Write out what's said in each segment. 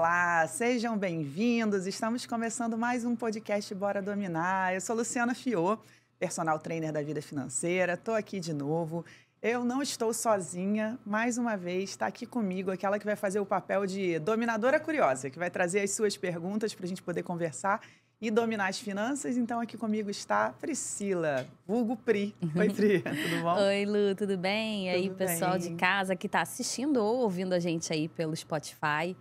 Olá, sejam bem-vindos. Estamos começando mais um podcast Bora Dominar. Eu sou Luciana Fiô, personal trainer da vida financeira. Estou aqui de novo. Eu não estou sozinha, mais uma vez está aqui comigo aquela que vai fazer o papel de dominadora curiosa, que vai trazer as suas perguntas para a gente poder conversar e dominar as finanças. Então, aqui comigo está Priscila, vulgo Pri. Oi, Pri, tudo bom? Oi, Lu, tudo bem? Tudo e aí, bem? pessoal de casa que está assistindo ou ouvindo a gente aí pelo Spotify.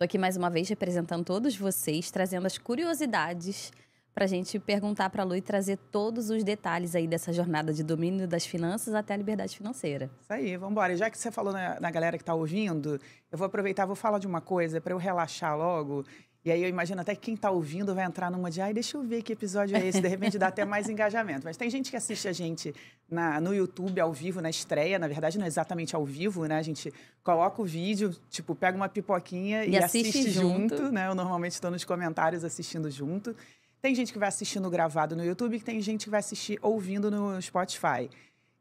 Estou aqui mais uma vez representando todos vocês, trazendo as curiosidades para a gente perguntar para a Lu e trazer todos os detalhes aí dessa jornada de domínio das finanças até a liberdade financeira. Isso aí, vamos embora. Já que você falou na, na galera que está ouvindo, eu vou aproveitar, vou falar de uma coisa para eu relaxar logo e aí eu imagino até que quem está ouvindo vai entrar numa de, ai, deixa eu ver que episódio é esse, de repente dá até mais engajamento. Mas tem gente que assiste a gente na, no YouTube ao vivo, na estreia, na verdade não é exatamente ao vivo, né? A gente coloca o vídeo, tipo, pega uma pipoquinha e, e assiste, assiste junto. junto, né? Eu normalmente estou nos comentários assistindo junto. Tem gente que vai assistindo gravado no YouTube e tem gente que vai assistir ouvindo no Spotify.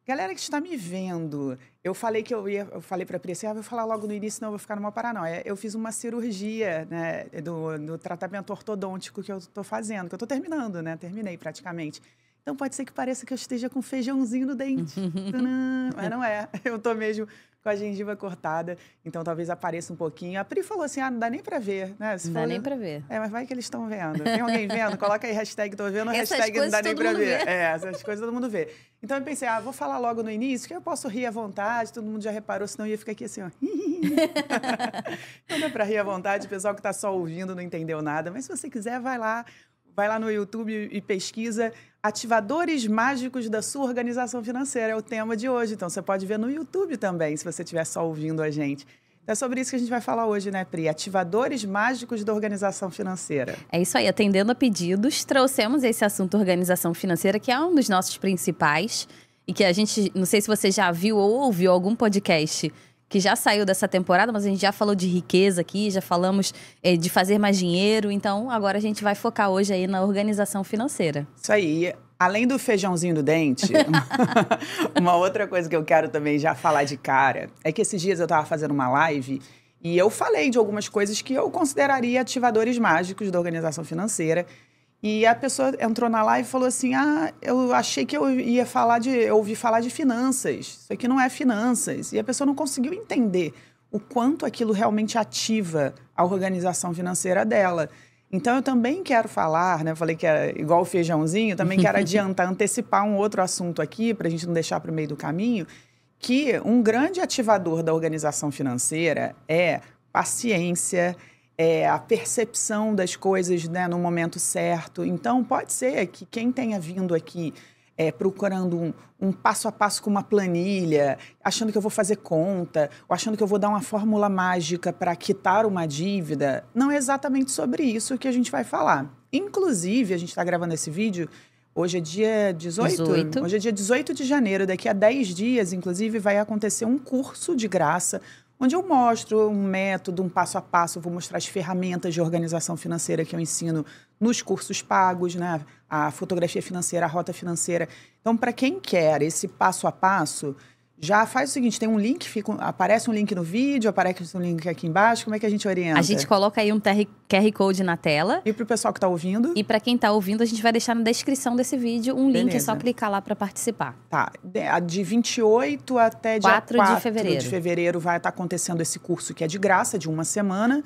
Galera que está me vendo, eu falei que eu ia, eu falei para a Priscila, assim, ah, vou falar logo no início, não, vou ficar numa paranoia. Eu fiz uma cirurgia, né, do, do tratamento ortodôntico que eu estou fazendo, que eu estou terminando, né, terminei praticamente. Então pode ser que pareça que eu esteja com feijãozinho no dente. Mas não é, eu estou mesmo com a gengiva cortada, então talvez apareça um pouquinho. A Pri falou assim: ah, não dá nem pra ver, né? Você não dá nem pra ver. É, mas vai que eles estão vendo. Tem alguém vendo? Coloca aí hashtag tô vendo, essas hashtag não dá nem pra ver. Vê. É, essas coisas todo mundo vê. Então eu pensei, ah, vou falar logo no início, que eu posso rir à vontade, todo mundo já reparou, senão eu ia ficar aqui assim, ó. então dá pra rir à vontade, o pessoal que tá só ouvindo não entendeu nada, mas se você quiser, vai lá, vai lá no YouTube e pesquisa Ativadores Mágicos da Sua Organização Financeira. É o tema de hoje. Então, você pode ver no YouTube também, se você estiver só ouvindo a gente. É sobre isso que a gente vai falar hoje, né, Pri? Ativadores mágicos da organização financeira. É isso aí, atendendo a pedidos, trouxemos esse assunto organização financeira, que é um dos nossos principais e que a gente, não sei se você já viu ou ouviu algum podcast que já saiu dessa temporada, mas a gente já falou de riqueza aqui, já falamos é, de fazer mais dinheiro, então agora a gente vai focar hoje aí na organização financeira. Isso aí. Além do feijãozinho do dente, uma outra coisa que eu quero também já falar de cara é que esses dias eu estava fazendo uma live e eu falei de algumas coisas que eu consideraria ativadores mágicos da organização financeira e a pessoa entrou na live e falou assim: Ah, eu achei que eu ia falar de. Eu ouvi falar de finanças. Isso aqui não é finanças. E a pessoa não conseguiu entender o quanto aquilo realmente ativa a organização financeira dela. Então, eu também quero falar, né? Eu falei que era igual o feijãozinho, também quero adiantar, antecipar um outro assunto aqui, para a gente não deixar para o meio do caminho, que um grande ativador da organização financeira é paciência, é, a percepção das coisas né, no momento certo. Então, pode ser que quem tenha vindo aqui é, procurando um, um, passo a passo com uma planilha, achando que eu vou fazer conta, ou achando que eu vou dar uma fórmula mágica para quitar uma dívida, não é exatamente sobre isso que a gente vai falar. Inclusive, a gente está gravando esse vídeo. Hoje é dia 18? 18. Hoje é dia 18 de janeiro. Daqui a 10 dias, inclusive, vai acontecer um curso de graça, onde eu mostro um método, um passo a passo, vou mostrar as ferramentas de organização financeira que eu ensino nos cursos pagos, né? a fotografia financeira, a rota financeira. Então, para quem quer esse passo a passo, já faz o seguinte, tem um link, fica, aparece um link no vídeo, aparece um link aqui embaixo, como é que a gente orienta? A gente coloca aí um QR Code na tela. E para o pessoal que está ouvindo? E para quem está ouvindo, a gente vai deixar na descrição desse vídeo um Beleza. link, é só clicar lá para participar. Tá, de 28 até 4 dia 4 de fevereiro, de fevereiro vai estar tá acontecendo esse curso que é de graça, de uma semana.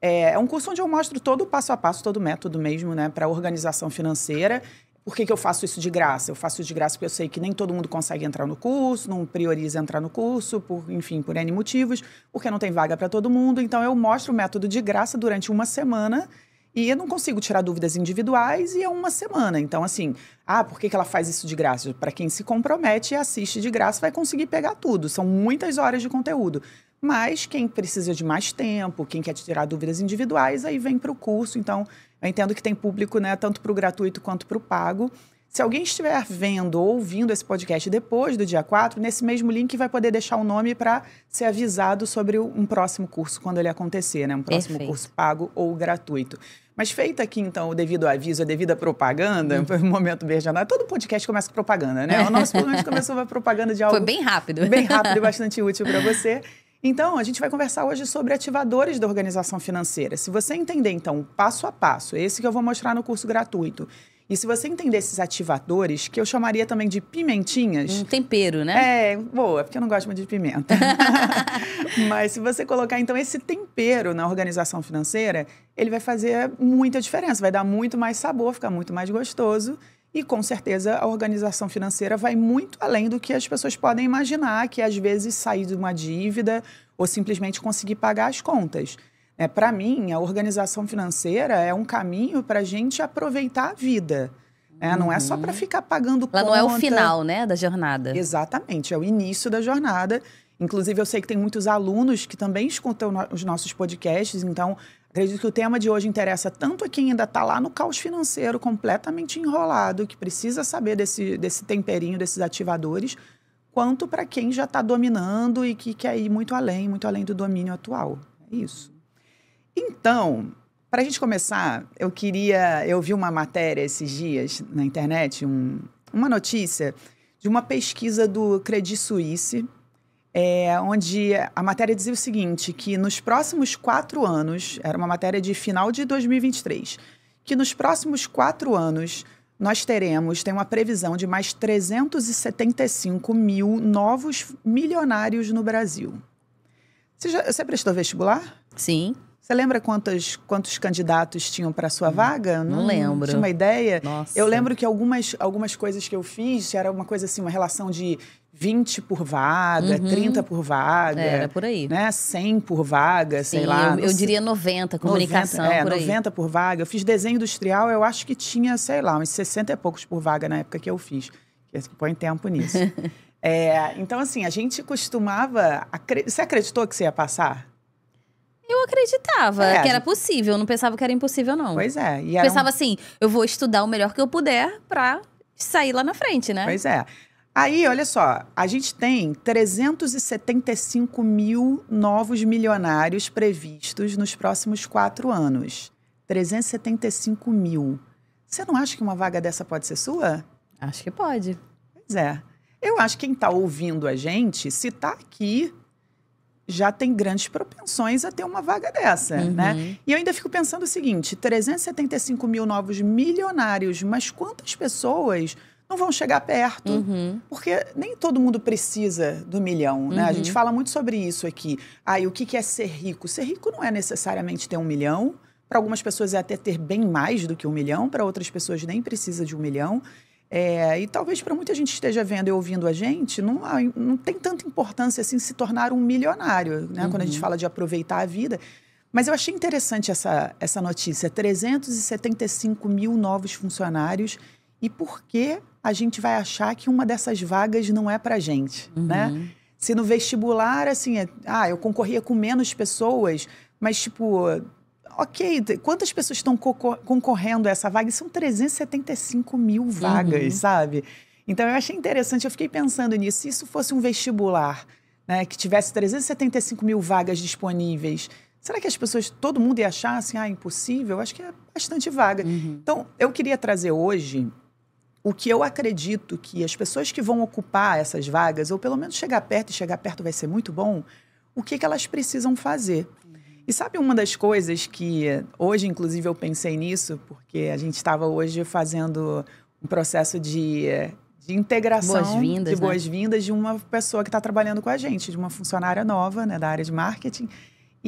É, é, um curso onde eu mostro todo o passo a passo, todo o método mesmo, né, para organização financeira. Por que, que eu faço isso de graça? Eu faço isso de graça porque eu sei que nem todo mundo consegue entrar no curso, não prioriza entrar no curso, por, enfim, por N motivos, porque não tem vaga para todo mundo. Então, eu mostro o método de graça durante uma semana e eu não consigo tirar dúvidas individuais e é uma semana. Então, assim, ah, por que, que ela faz isso de graça? Para quem se compromete e assiste de graça, vai conseguir pegar tudo. São muitas horas de conteúdo. Mas quem precisa de mais tempo, quem quer tirar dúvidas individuais, aí vem para o curso. Então, eu entendo que tem público, né, tanto para o gratuito quanto para o pago. Se alguém estiver vendo ou ouvindo esse podcast depois do dia 4, nesse mesmo link vai poder deixar o um nome para ser avisado sobre um próximo curso quando ele acontecer, né? Um próximo Perfeito. curso pago ou gratuito. Mas feito aqui, então, o devido aviso, a devida propaganda, hum. foi um momento berjaná. Todo podcast começa com propaganda, né? O nosso, podcast começou começou uma propaganda de algo... Foi bem rápido. Bem rápido e bastante útil para você. Então, a gente vai conversar hoje sobre ativadores da organização financeira. Se você entender, então, passo a passo, é esse que eu vou mostrar no curso gratuito, e se você entender esses ativadores, que eu chamaria também de pimentinhas. Um tempero, né? É, boa, porque eu não gosto muito de pimenta. Mas se você colocar, então, esse tempero na organização financeira, ele vai fazer muita diferença, vai dar muito mais sabor, ficar muito mais gostoso. E com certeza a organização financeira vai muito além do que as pessoas podem imaginar, que é, às vezes sair de uma dívida ou simplesmente conseguir pagar as contas. É, para mim, a organização financeira é um caminho para a gente aproveitar a vida. É, uhum. Não é só para uhum. ficar pagando Ela conta. não é o final né, da jornada. Exatamente, é o início da jornada. Inclusive, eu sei que tem muitos alunos que também escutam os nossos podcasts, então Acredito que o tema de hoje interessa tanto a quem ainda está lá no caos financeiro, completamente enrolado, que precisa saber desse, desse temperinho, desses ativadores, quanto para quem já está dominando e que quer ir muito além, muito além do domínio atual. É isso. Então, para a gente começar, eu queria. Eu vi uma matéria esses dias na internet, um, uma notícia de uma pesquisa do Credit Suisse, é, onde a matéria dizia o seguinte: que nos próximos quatro anos, era uma matéria de final de 2023, que nos próximos quatro anos nós teremos, tem uma previsão de mais 375 mil novos milionários no Brasil. Você, já, você prestou vestibular? Sim. Você lembra quantos, quantos candidatos tinham para sua hum, vaga? Não, não lembro. Tinha uma ideia? Nossa. Eu lembro que algumas, algumas coisas que eu fiz era uma coisa assim, uma relação de 20 por vaga, uhum. 30 por vaga. É, era por aí. Né? 100 por vaga, Sim, sei lá. Eu, eu diria 90, comunicação 90, é, por 90 aí. por vaga. Eu fiz desenho industrial, eu acho que tinha, sei lá, uns 60 e poucos por vaga na época que eu fiz. Que põe tempo nisso. é, então, assim, a gente costumava... Você acreditou que você ia passar? Eu acreditava é, que era possível, eu não pensava que era impossível, não. Pois é. E pensava um... assim, eu vou estudar o melhor que eu puder pra sair lá na frente, né? Pois é. Aí, olha só, a gente tem 375 mil novos milionários previstos nos próximos quatro anos. 375 mil. Você não acha que uma vaga dessa pode ser sua? Acho que pode. Pois é. Eu acho que quem está ouvindo a gente, se está aqui, já tem grandes propensões a ter uma vaga dessa, uhum. né? E eu ainda fico pensando o seguinte: 375 mil novos milionários, mas quantas pessoas não vão chegar perto, uhum. porque nem todo mundo precisa do milhão, né? Uhum. A gente uhum. fala muito sobre isso aqui. Aí, ah, o que é ser rico? Ser rico não é necessariamente ter um milhão. Para algumas pessoas é até ter bem mais do que um milhão, para outras pessoas nem precisa de um milhão. É, e talvez para muita gente esteja vendo e ouvindo a gente, não, não tem tanta importância assim se tornar um milionário, né? Uhum. Quando a gente uhum. fala de aproveitar a vida. Mas eu achei interessante essa, essa notícia: 375 mil novos funcionários. E por que a gente vai achar que uma dessas vagas não é para gente, uhum. né? Se no vestibular, assim, é, ah, eu concorria com menos pessoas, mas, tipo, ok, quantas pessoas estão concorrendo a essa vaga? E são 375 mil uhum. vagas, uhum. sabe? Então, eu achei interessante, eu fiquei pensando nisso. Se isso fosse um vestibular, né, que tivesse 375 mil vagas disponíveis, será que as pessoas, todo mundo ia achar assim, ah, impossível? Eu acho que é bastante vaga. Uhum. Então, eu queria trazer hoje o que eu acredito que as pessoas que vão ocupar essas vagas, ou pelo menos chegar perto, e chegar perto vai ser muito bom, o que, que elas precisam fazer. E sabe uma das coisas que hoje, inclusive, eu pensei nisso, porque a gente estava hoje fazendo um processo de, de integração, boas-vindas, de né? boas-vindas né? de uma pessoa que está trabalhando com a gente, de uma funcionária nova né, da área de marketing.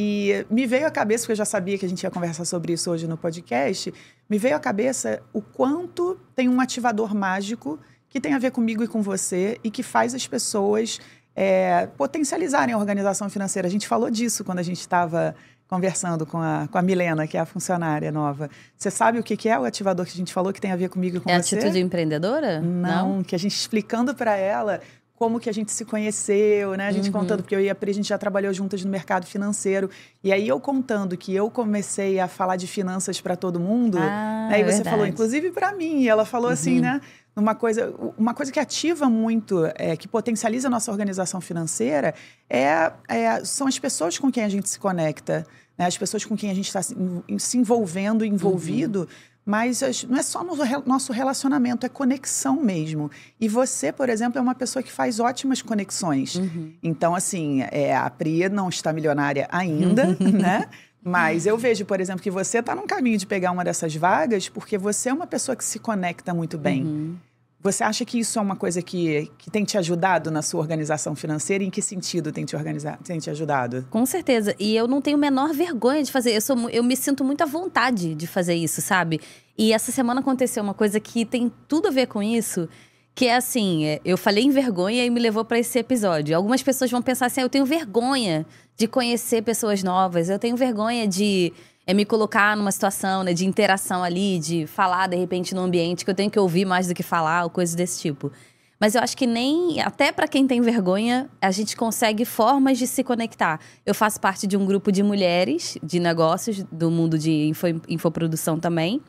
E me veio à cabeça, porque eu já sabia que a gente ia conversar sobre isso hoje no podcast, me veio à cabeça o quanto tem um ativador mágico que tem a ver comigo e com você e que faz as pessoas é, potencializarem a organização financeira. A gente falou disso quando a gente estava conversando com a, com a Milena, que é a funcionária nova. Você sabe o que, que é o ativador que a gente falou que tem a ver comigo e com é você? É atitude empreendedora? Não, Não, que a gente explicando para ela como que a gente se conheceu, né? A gente uhum. contando, porque eu e a Pri, a gente já trabalhou juntas no mercado financeiro. E aí eu contando que eu comecei a falar de finanças para todo mundo, ah, né? e você verdade. falou, inclusive para mim. E ela falou assim, uhum. assim, né? Uma coisa, uma coisa que ativa muito, é, que potencializa a nossa organização financeira, é, é, são as pessoas com quem a gente se conecta, né? as pessoas com quem a gente está se envolvendo, uhum. envolvido. Uhum mas não é só no nosso relacionamento, é conexão mesmo. E você, por exemplo, é uma pessoa que faz ótimas conexões. Uhum. Então, assim, é, a Pri não está milionária ainda, né? Mas eu vejo, por exemplo, que você está num caminho de pegar uma dessas vagas porque você é uma pessoa que se conecta muito bem. Uhum. Você acha que isso é uma coisa que, que tem te ajudado na sua organização financeira? Em que sentido tem te, organizado, tem te ajudado? Com certeza. E eu não tenho a menor vergonha de fazer. Eu, sou, eu me sinto muito à vontade de fazer isso, sabe? E essa semana aconteceu uma coisa que tem tudo a ver com isso. Que é assim, é, eu falei em vergonha e me levou para esse episódio. Algumas pessoas vão pensar assim: ah, eu tenho vergonha de conhecer pessoas novas, eu tenho vergonha de é me colocar numa situação né, de interação ali, de falar de repente num ambiente que eu tenho que ouvir mais do que falar, ou coisas desse tipo. Mas eu acho que nem, até para quem tem vergonha, a gente consegue formas de se conectar. Eu faço parte de um grupo de mulheres de negócios do mundo de info, infoprodução também.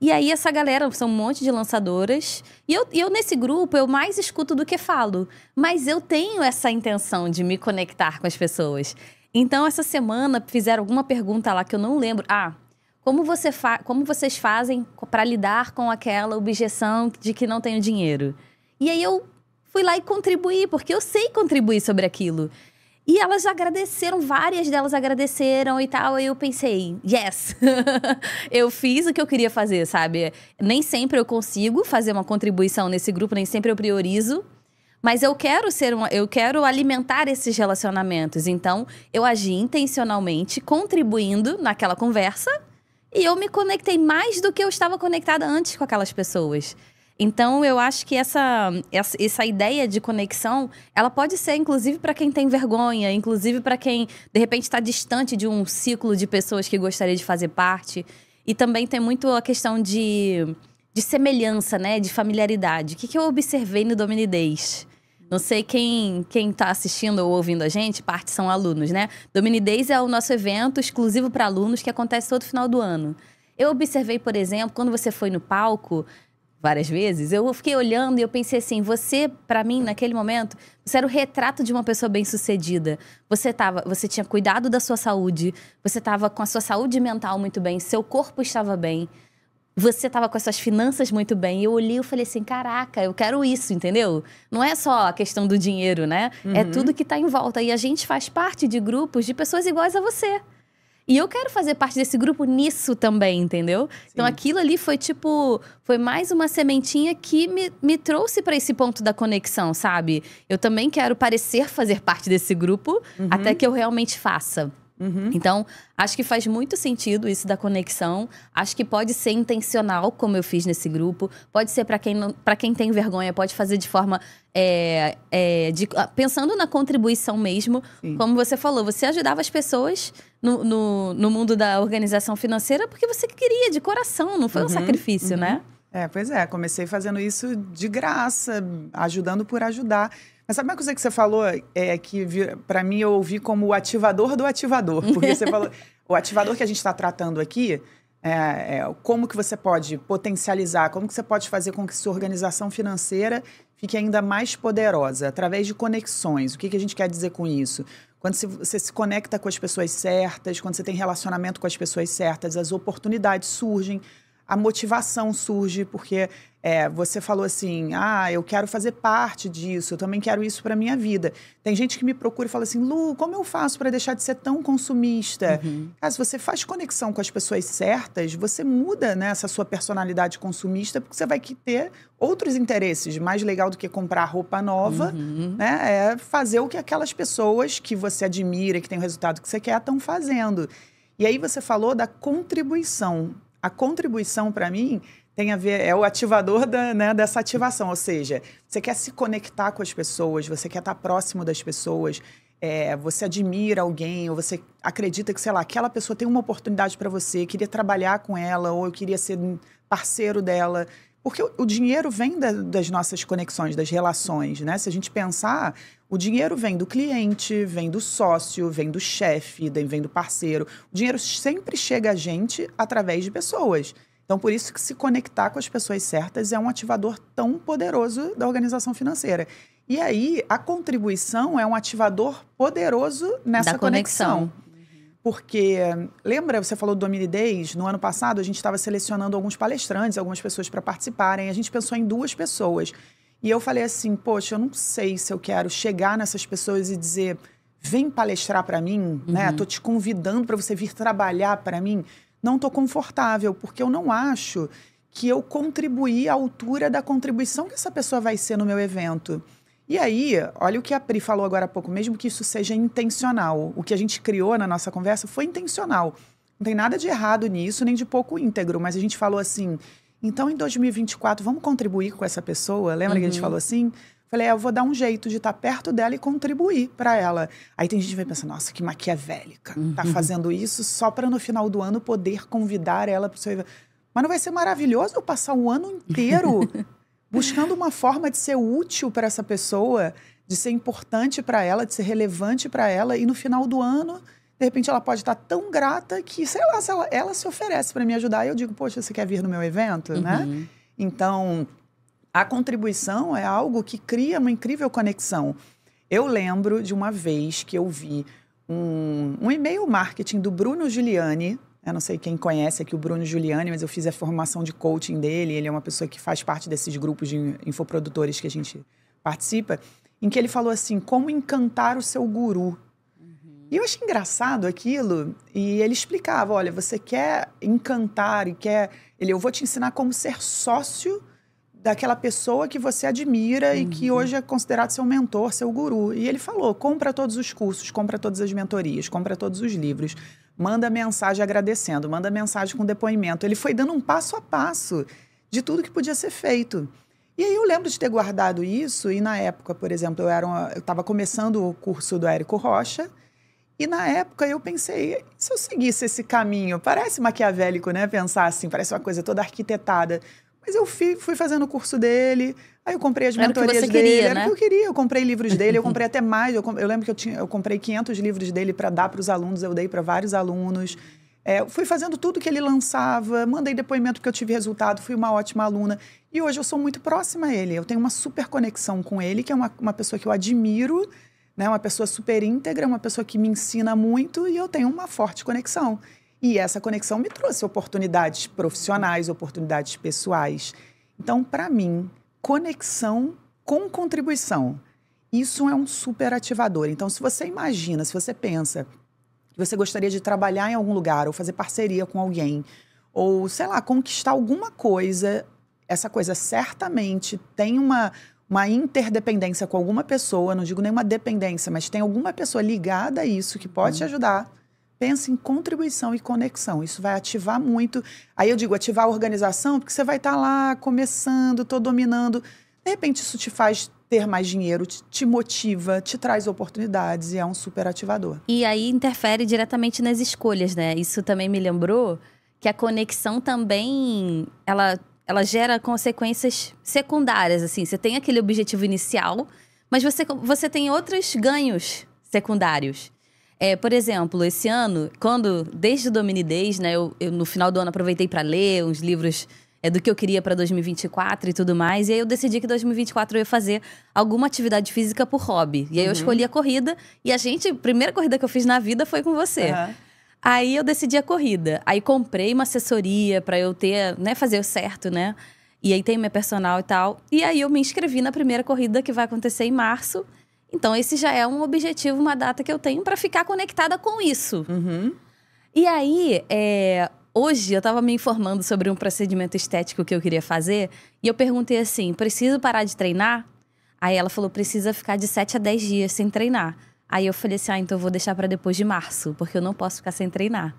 E aí essa galera, são um monte de lançadoras. E eu, eu, nesse grupo, eu mais escuto do que falo. Mas eu tenho essa intenção de me conectar com as pessoas. Então, essa semana fizeram alguma pergunta lá que eu não lembro. Ah, como, você fa como vocês fazem para lidar com aquela objeção de que não tenho dinheiro? E aí eu fui lá e contribuí, porque eu sei contribuir sobre aquilo. E elas agradeceram, várias delas agradeceram e tal. Aí eu pensei, yes! eu fiz o que eu queria fazer, sabe? Nem sempre eu consigo fazer uma contribuição nesse grupo, nem sempre eu priorizo mas eu quero ser um, eu quero alimentar esses relacionamentos. Então, eu agi intencionalmente, contribuindo naquela conversa, e eu me conectei mais do que eu estava conectada antes com aquelas pessoas. Então, eu acho que essa, essa, essa, ideia de conexão, ela pode ser, inclusive, para quem tem vergonha, inclusive para quem, de repente, está distante de um ciclo de pessoas que gostaria de fazer parte. E também tem muito a questão de, de semelhança, né? De familiaridade. O que, que eu observei no Dominidez? Não sei quem quem está assistindo ou ouvindo a gente, parte são alunos, né? Domini Days é o nosso evento exclusivo para alunos que acontece todo final do ano. Eu observei, por exemplo, quando você foi no palco várias vezes, eu fiquei olhando e eu pensei assim, você, para mim, naquele momento, você era o retrato de uma pessoa bem-sucedida. Você tava, você tinha cuidado da sua saúde, você estava com a sua saúde mental muito bem, seu corpo estava bem você estava com as suas finanças muito bem. Eu olhei e falei assim: caraca, eu quero isso, entendeu? Não é só a questão do dinheiro, né? É uhum. É tudo que está em volta. E a gente faz parte de grupos de pessoas iguais a você. E eu quero fazer parte desse grupo nisso também, entendeu? Então, Sim. Então aquilo ali foi tipo, foi mais uma sementinha que me, me trouxe para esse ponto da conexão, sabe? Eu também quero parecer fazer parte desse grupo uhum. até que eu realmente faça. Uhum. Então, acho que faz muito sentido isso da conexão. Acho que pode ser intencional, como eu fiz nesse grupo. Pode ser para quem, quem tem vergonha, pode fazer de forma. É, é, de, ah, pensando na contribuição mesmo. Sim. Como você falou, você ajudava as pessoas no, no, no, mundo da organização financeira porque você queria, de coração, não foi uhum. um sacrifício, uhum. né? É, pois é, comecei fazendo isso de graça, ajudando por ajudar. Mas sabe uma coisa que você falou é que para mim eu ouvi como o ativador do ativador, porque você falou o ativador que a gente está tratando aqui é, é, como que você pode potencializar, como que você pode fazer com que sua organização financeira fique ainda mais poderosa através de conexões. O que, que a gente quer dizer com isso? Quando se, você se conecta com as pessoas certas, quando você tem relacionamento com as pessoas certas, as oportunidades surgem a motivação surge, porque é, você falou assim: ah, eu quero fazer parte disso, eu também quero isso para minha vida. Tem gente que me procura e fala assim: Lu, como eu faço para deixar de ser tão consumista? Uhum. Ah, se você faz conexão com as pessoas certas, você muda né, essa sua personalidade consumista, porque você vai ter outros interesses. Mais legal do que comprar roupa nova uhum. né, é fazer o que aquelas pessoas que você admira, que tem o resultado que você quer, estão fazendo. E aí você falou da contribuição a contribuição para mim tem a ver, é o ativador da, né, dessa ativação, ou seja, você quer se conectar com as pessoas, você quer estar próximo das pessoas, é, você admira alguém, ou você acredita que, sei lá, aquela pessoa tem uma oportunidade para você, queria trabalhar com ela, ou eu queria ser parceiro dela. Porque o, dinheiro vem da, das nossas conexões, das relações, né? Se a gente pensar, o dinheiro vem do cliente, vem do sócio, vem do chefe, vem do parceiro. O dinheiro sempre chega a gente através de pessoas. Então, por isso que se conectar com as pessoas certas é um ativador tão poderoso da organização financeira. E aí, a contribuição é um ativador poderoso nessa da conexão. conexão porque lembra, você falou do Dominidez, no ano passado a gente estava selecionando alguns palestrantes, algumas pessoas para participarem, a gente pensou em duas pessoas. E eu falei assim, poxa, eu não sei se eu quero chegar nessas pessoas e dizer, vem palestrar para mim, né? uhum. né? Tô te convidando para você vir trabalhar para mim. Não tô confortável, porque eu não acho que eu contribuí à altura da contribuição que essa pessoa vai ser no meu evento. E aí, olha o que a Pri falou agora há pouco, mesmo que isso seja intencional, o que a gente criou na nossa conversa foi intencional. Não tem nada de errado nisso, nem de pouco íntegro, mas a gente falou assim: então em 2024 vamos contribuir com essa pessoa? Lembra uhum. que a gente uhum. falou assim? Falei, é, eu vou dar um jeito de estar tá perto dela e contribuir para ela. Aí tem gente que vai pensar, nossa, que maquiavélica. está Tá uhum. fazendo isso só para no final do ano poder convidar ela para o seu evento. Mas não vai ser maravilhoso eu passar um ano inteiro buscando uma forma de ser útil para essa pessoa, de ser importante para ela, de ser relevante para ela. E no final do ano, de repente, ela pode estar tão grata que, sei lá, se ela, ela se oferece para me ajudar. E eu digo, poxa, você quer vir no meu evento, né? uhum. né? Então, a contribuição é algo que cria uma incrível conexão. Eu lembro de uma vez que eu vi um, um e-mail marketing do Bruno Giuliani, eu não sei quem conhece aqui o Bruno Giuliani, mas eu fiz a formação de coaching dele. Ele é uma pessoa que faz parte desses grupos de infoprodutores que a gente participa, em que ele falou assim: como encantar o seu guru. Uhum. E eu achei engraçado aquilo. E ele explicava: olha, você quer encantar e quer. Ele, eu vou te ensinar como ser sócio daquela pessoa que você admira uhum. e que uhum. hoje é considerado seu mentor, seu guru. E ele falou: compra todos os cursos, compra todas as mentorias, compra todos os livros manda mensagem agradecendo, manda mensagem com depoimento. Ele foi dando um passo a passo de tudo que podia ser feito. E aí eu lembro de ter guardado isso, e na época, por exemplo, eu estava começando o curso do Érico Rocha, e na época eu pensei, se eu seguisse esse caminho, parece maquiavélico, né? Pensar assim, parece uma coisa toda arquitetada. Mas eu fui, fui fazendo o curso dele, aí eu comprei as era mentorias dele, queria, né? era o que né? eu queria, eu comprei livros dele, eu comprei até mais, eu, eu, lembro que eu, tinha, eu comprei 500 livros dele para dar para os alunos, eu dei para vários alunos. É, fui fazendo tudo que ele lançava, mandei depoimento porque eu tive resultado, fui uma ótima aluna. E hoje eu sou muito próxima a ele, eu tenho uma super conexão com ele, que é uma, uma pessoa que eu admiro, né? uma pessoa super íntegra, uma pessoa que me ensina muito e eu tenho uma forte conexão. E essa conexão me trouxe oportunidades profissionais, oportunidades pessoais. Então, para mim, conexão com contribuição, isso é um super ativador. Então, se você imagina, se você pensa que você gostaria de trabalhar em algum lugar ou fazer parceria com alguém, ou sei lá, conquistar alguma coisa, essa coisa certamente tem uma, uma interdependência com alguma pessoa, não digo nenhuma dependência, mas tem alguma pessoa ligada a isso que pode hum. te ajudar pensa em contribuição e conexão. Isso vai ativar muito. Aí eu digo ativar a organização, porque você vai estar tá lá começando, estou dominando. De repente isso te faz ter mais dinheiro, te, te motiva, te traz oportunidades e é um super ativador. E aí interfere diretamente nas escolhas, né? Isso também me lembrou que a conexão também ela ela gera consequências secundárias, assim. Você tem aquele objetivo inicial, mas você, você tem outros ganhos secundários. É, por exemplo, esse ano, quando desde o Dominidez, né, eu, eu no final do ano aproveitei para ler uns livros é, do que eu queria para 2024 e tudo mais, e aí eu decidi que 2024 eu ia fazer alguma atividade física por hobby. E aí uhum. eu escolhi a corrida e a gente, a primeira corrida que eu fiz na vida foi com você. Uhum. Aí eu decidi a corrida. Aí comprei uma assessoria para eu ter, né, fazer o certo, né? E aí tem minha personal e tal. E aí eu me inscrevi na primeira corrida que vai acontecer em março. Então, esse já é um objetivo, uma data que eu tenho para ficar conectada com isso. Uhum. E aí, é, hoje eu estava me informando sobre um procedimento estético que eu queria fazer e eu perguntei assim: preciso parar de treinar? Aí ela falou: precisa ficar de 7 a 10 dias sem treinar. Aí eu falei assim: ah, então eu vou deixar para depois de março, porque eu não posso ficar sem treinar.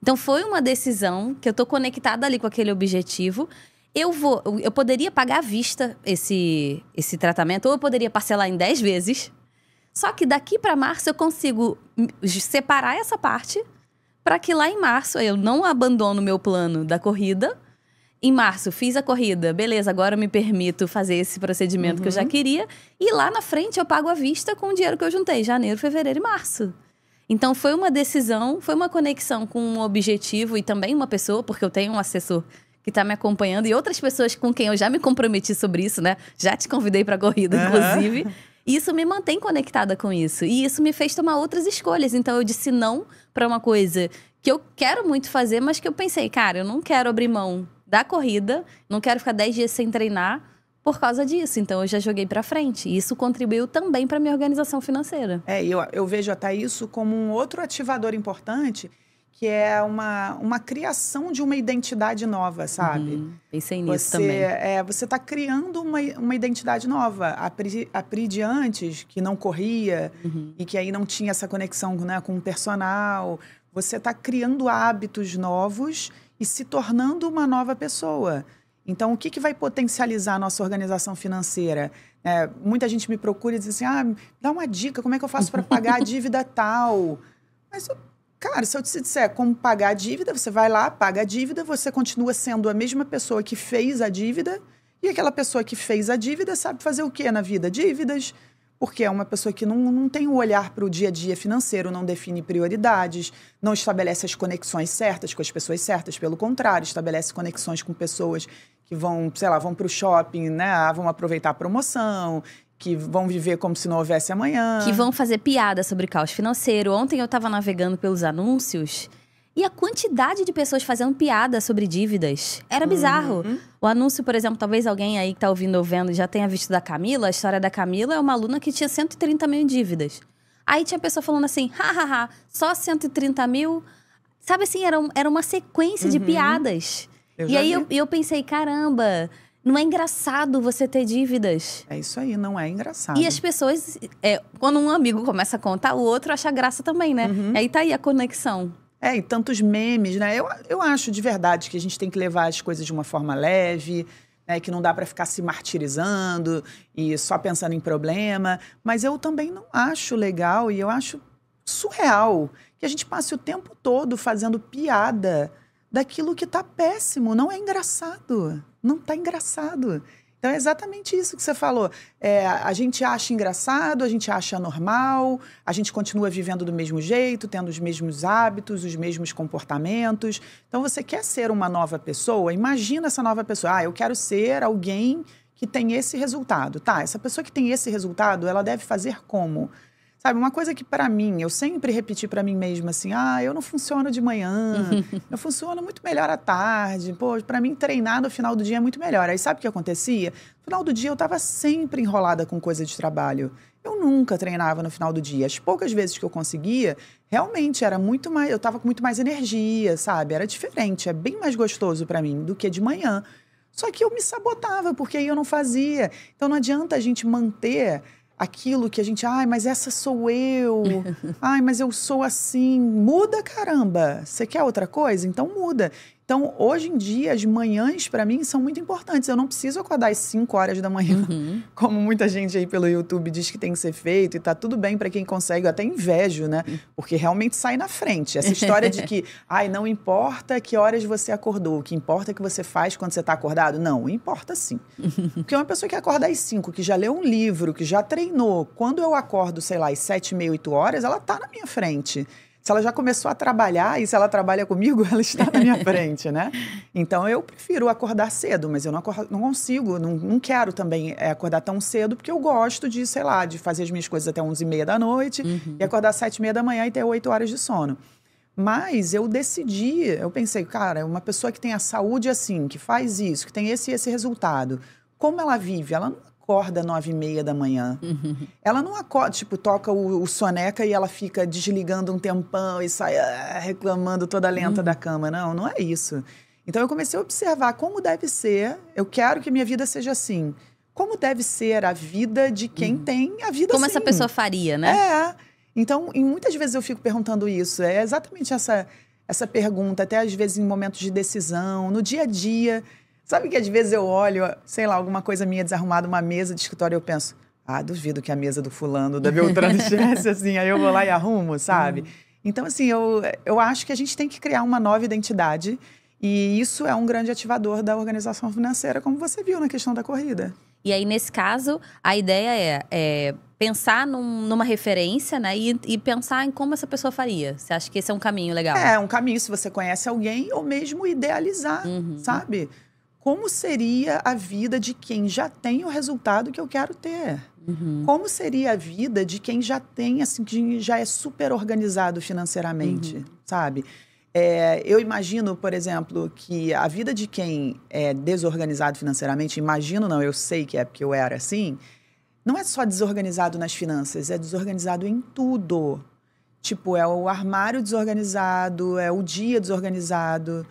Então foi uma decisão que eu tô conectada ali com aquele objetivo eu vou, eu poderia pagar à vista esse esse tratamento ou eu poderia parcelar em 10 vezes. Só que daqui para março eu consigo separar essa parte para que lá em março eu não abandono meu plano da corrida. Em março fiz a corrida, beleza, agora eu me permito fazer esse procedimento uhum. que eu já uhum. queria e lá na frente eu pago à vista com o dinheiro que eu juntei, janeiro, fevereiro e março. Então foi uma decisão, foi uma conexão com um objetivo e também uma pessoa, porque eu tenho um assessor que está me acompanhando e outras pessoas com quem eu já me comprometi sobre isso, né? Já te convidei para a corrida, uhum. inclusive. E isso me mantém conectada com isso. E isso me fez tomar outras escolhas. Então eu disse não para uma coisa que eu quero muito fazer, mas que eu pensei, cara, eu não quero abrir mão da corrida, não quero ficar 10 dias sem treinar por causa disso. Então eu já joguei para frente. E isso contribuiu também para minha organização financeira. É, eu, eu vejo até isso como um outro ativador importante que é uma, uma criação de uma identidade nova, sabe? Uhum. Pensei nisso você, também. É, você está criando uma, uma identidade nova. A Pri, a Pri de antes, que não corria uhum. e que aí não tinha essa conexão né, com o personal, você está criando hábitos novos e se tornando uma nova pessoa. Então, o que, que vai potencializar a nossa organização financeira? É, muita gente me procura e diz assim, ah, dá uma dica, como é que eu faço para pagar a dívida tal? Mas Cara, se eu te disser como pagar a dívida, você vai lá, paga a dívida, você continua sendo a mesma pessoa que fez a dívida, e aquela pessoa que fez a dívida sabe fazer o que na vida? Dívidas, porque é uma pessoa que não, não tem um olhar para o dia a dia financeiro, não define prioridades, não estabelece as conexões certas com as pessoas certas, pelo contrário, estabelece conexões com pessoas que vão, sei lá, vão para o shopping, né? Ah, vão aproveitar a promoção que vão viver como se não houvesse amanhã. Que vão fazer piada sobre caos financeiro. Ontem eu estava navegando pelos anúncios e a quantidade de pessoas fazendo piada sobre dívidas era bizarro. Uhum. O anúncio, por exemplo, talvez alguém aí que está ouvindo ou vendo já tenha visto da Camila. A história da Camila é uma aluna que tinha 130 mil em dívidas. Aí tinha pessoa falando assim, hahaha, só 130 mil. Sabe assim, era, um, era uma sequência uhum. de piadas. Eu e aí eu, eu pensei, caramba, não é engraçado você ter dívidas. É isso aí, não é engraçado. E as pessoas, é, quando um amigo começa a contar, o outro acha graça também, né? Uhum. Aí tá aí a conexão. É, e tantos memes, né? Eu, eu acho de verdade que a gente tem que levar as coisas de uma forma leve, né? que não dá para ficar se martirizando e só pensando em problema. Mas eu também não acho legal e eu acho surreal que a gente passe o tempo todo fazendo piada daquilo que tá péssimo. Não é engraçado não está engraçado. Então é exatamente isso que você falou. É, a gente acha engraçado, a gente acha normal, a gente continua vivendo do mesmo jeito, tendo os mesmos hábitos, os mesmos comportamentos. Então você quer ser uma nova pessoa? Imagina essa nova pessoa. Ah, eu quero ser alguém que tem esse resultado. Tá, essa pessoa que tem esse resultado, ela deve fazer como? Sabe, uma coisa que para mim, eu sempre repeti para mim mesma assim: ah, eu não funciono de manhã, eu funciono muito melhor à tarde. Pô, para mim treinar no final do dia é muito melhor. Aí sabe o que acontecia? No final do dia eu estava sempre enrolada com coisa de trabalho. Eu nunca treinava no final do dia. As poucas vezes que eu conseguia, realmente era muito mais, eu estava com muito mais energia, sabe? Era diferente, é bem mais gostoso para mim do que de manhã. Só que eu me sabotava porque aí eu não fazia. Então não adianta a gente manter aquilo que a gente, ai, mas essa sou eu, ai, mas eu sou assim. Muda, caramba! Você quer outra coisa? Então muda. Então, hoje em dia, as manhãs para mim são muito importantes. Eu não preciso acordar às 5 horas da manhã, uhum. como muita gente aí pelo YouTube diz que tem que ser feito, e tá tudo bem para quem consegue, eu até invejo, né? Uhum. Porque realmente sai na frente. Essa história de que, ai, não importa que horas você acordou, o que importa é que você faz quando você está acordado. Não, importa sim. Porque uma pessoa que acorda às 5, que já leu um livro, que já treinou, quando eu acordo, sei lá, às 7, meia, 8 horas, ela tá na minha frente se ela já começou a trabalhar e se ela trabalha comigo, ela está na minha frente, né? Então eu prefiro acordar cedo, mas eu não, acordo, não consigo, não, não quero também é, acordar tão cedo, porque eu gosto de, sei lá, de fazer as minhas coisas até 11 e meia da noite uhum. e acordar às 7 e meia da manhã e ter 8 horas de sono. Mas eu decidi, eu pensei, cara, uma pessoa que tem a saúde assim, que faz isso, que tem esse e esse resultado, como ela vive? Ela não acorda nove e meia da manhã. Uhum. Ela não acorda, tipo, toca o, o, soneca e ela fica desligando um tempão e sai ah, reclamando toda lenta uhum. da cama. Não, não é isso. Então eu comecei a observar como deve ser. Eu quero que minha vida seja assim. Como deve ser a vida de quem uhum. tem a vida como assim. Como essa pessoa faria, né? É. Então, e muitas vezes eu fico perguntando isso. É exatamente essa essa pergunta, até às vezes em momentos de decisão, no dia a dia Sabe que às vezes eu olho, sei lá, alguma coisa minha desarrumada, uma mesa de escritório, e eu penso, ah, duvido que a mesa do fulano, da Beltrano estivesse assim, aí eu vou lá e arrumo, sabe? Uhum. Então, assim, eu, eu acho que a gente tem que criar uma nova identidade e isso é um grande ativador da organização financeira, como você viu na questão da corrida. E aí, nesse caso, a ideia é, é pensar num, numa referência, né? E, e, pensar em como essa pessoa faria. Você acha que esse é um caminho legal? É, um caminho se você conhece alguém, ou mesmo idealizar, uhum. sabe? como seria a vida de quem já tem o resultado que eu quero ter? Uhum. Como seria a vida de quem já tem, assim, que já é super organizado financeiramente, uhum. sabe? É, eu imagino, por exemplo, que a vida de quem é desorganizado financeiramente, imagino não, eu sei que é porque eu era assim, não é só desorganizado nas finanças, é desorganizado em tudo. Tipo, é o armário desorganizado, é o dia desorganizado,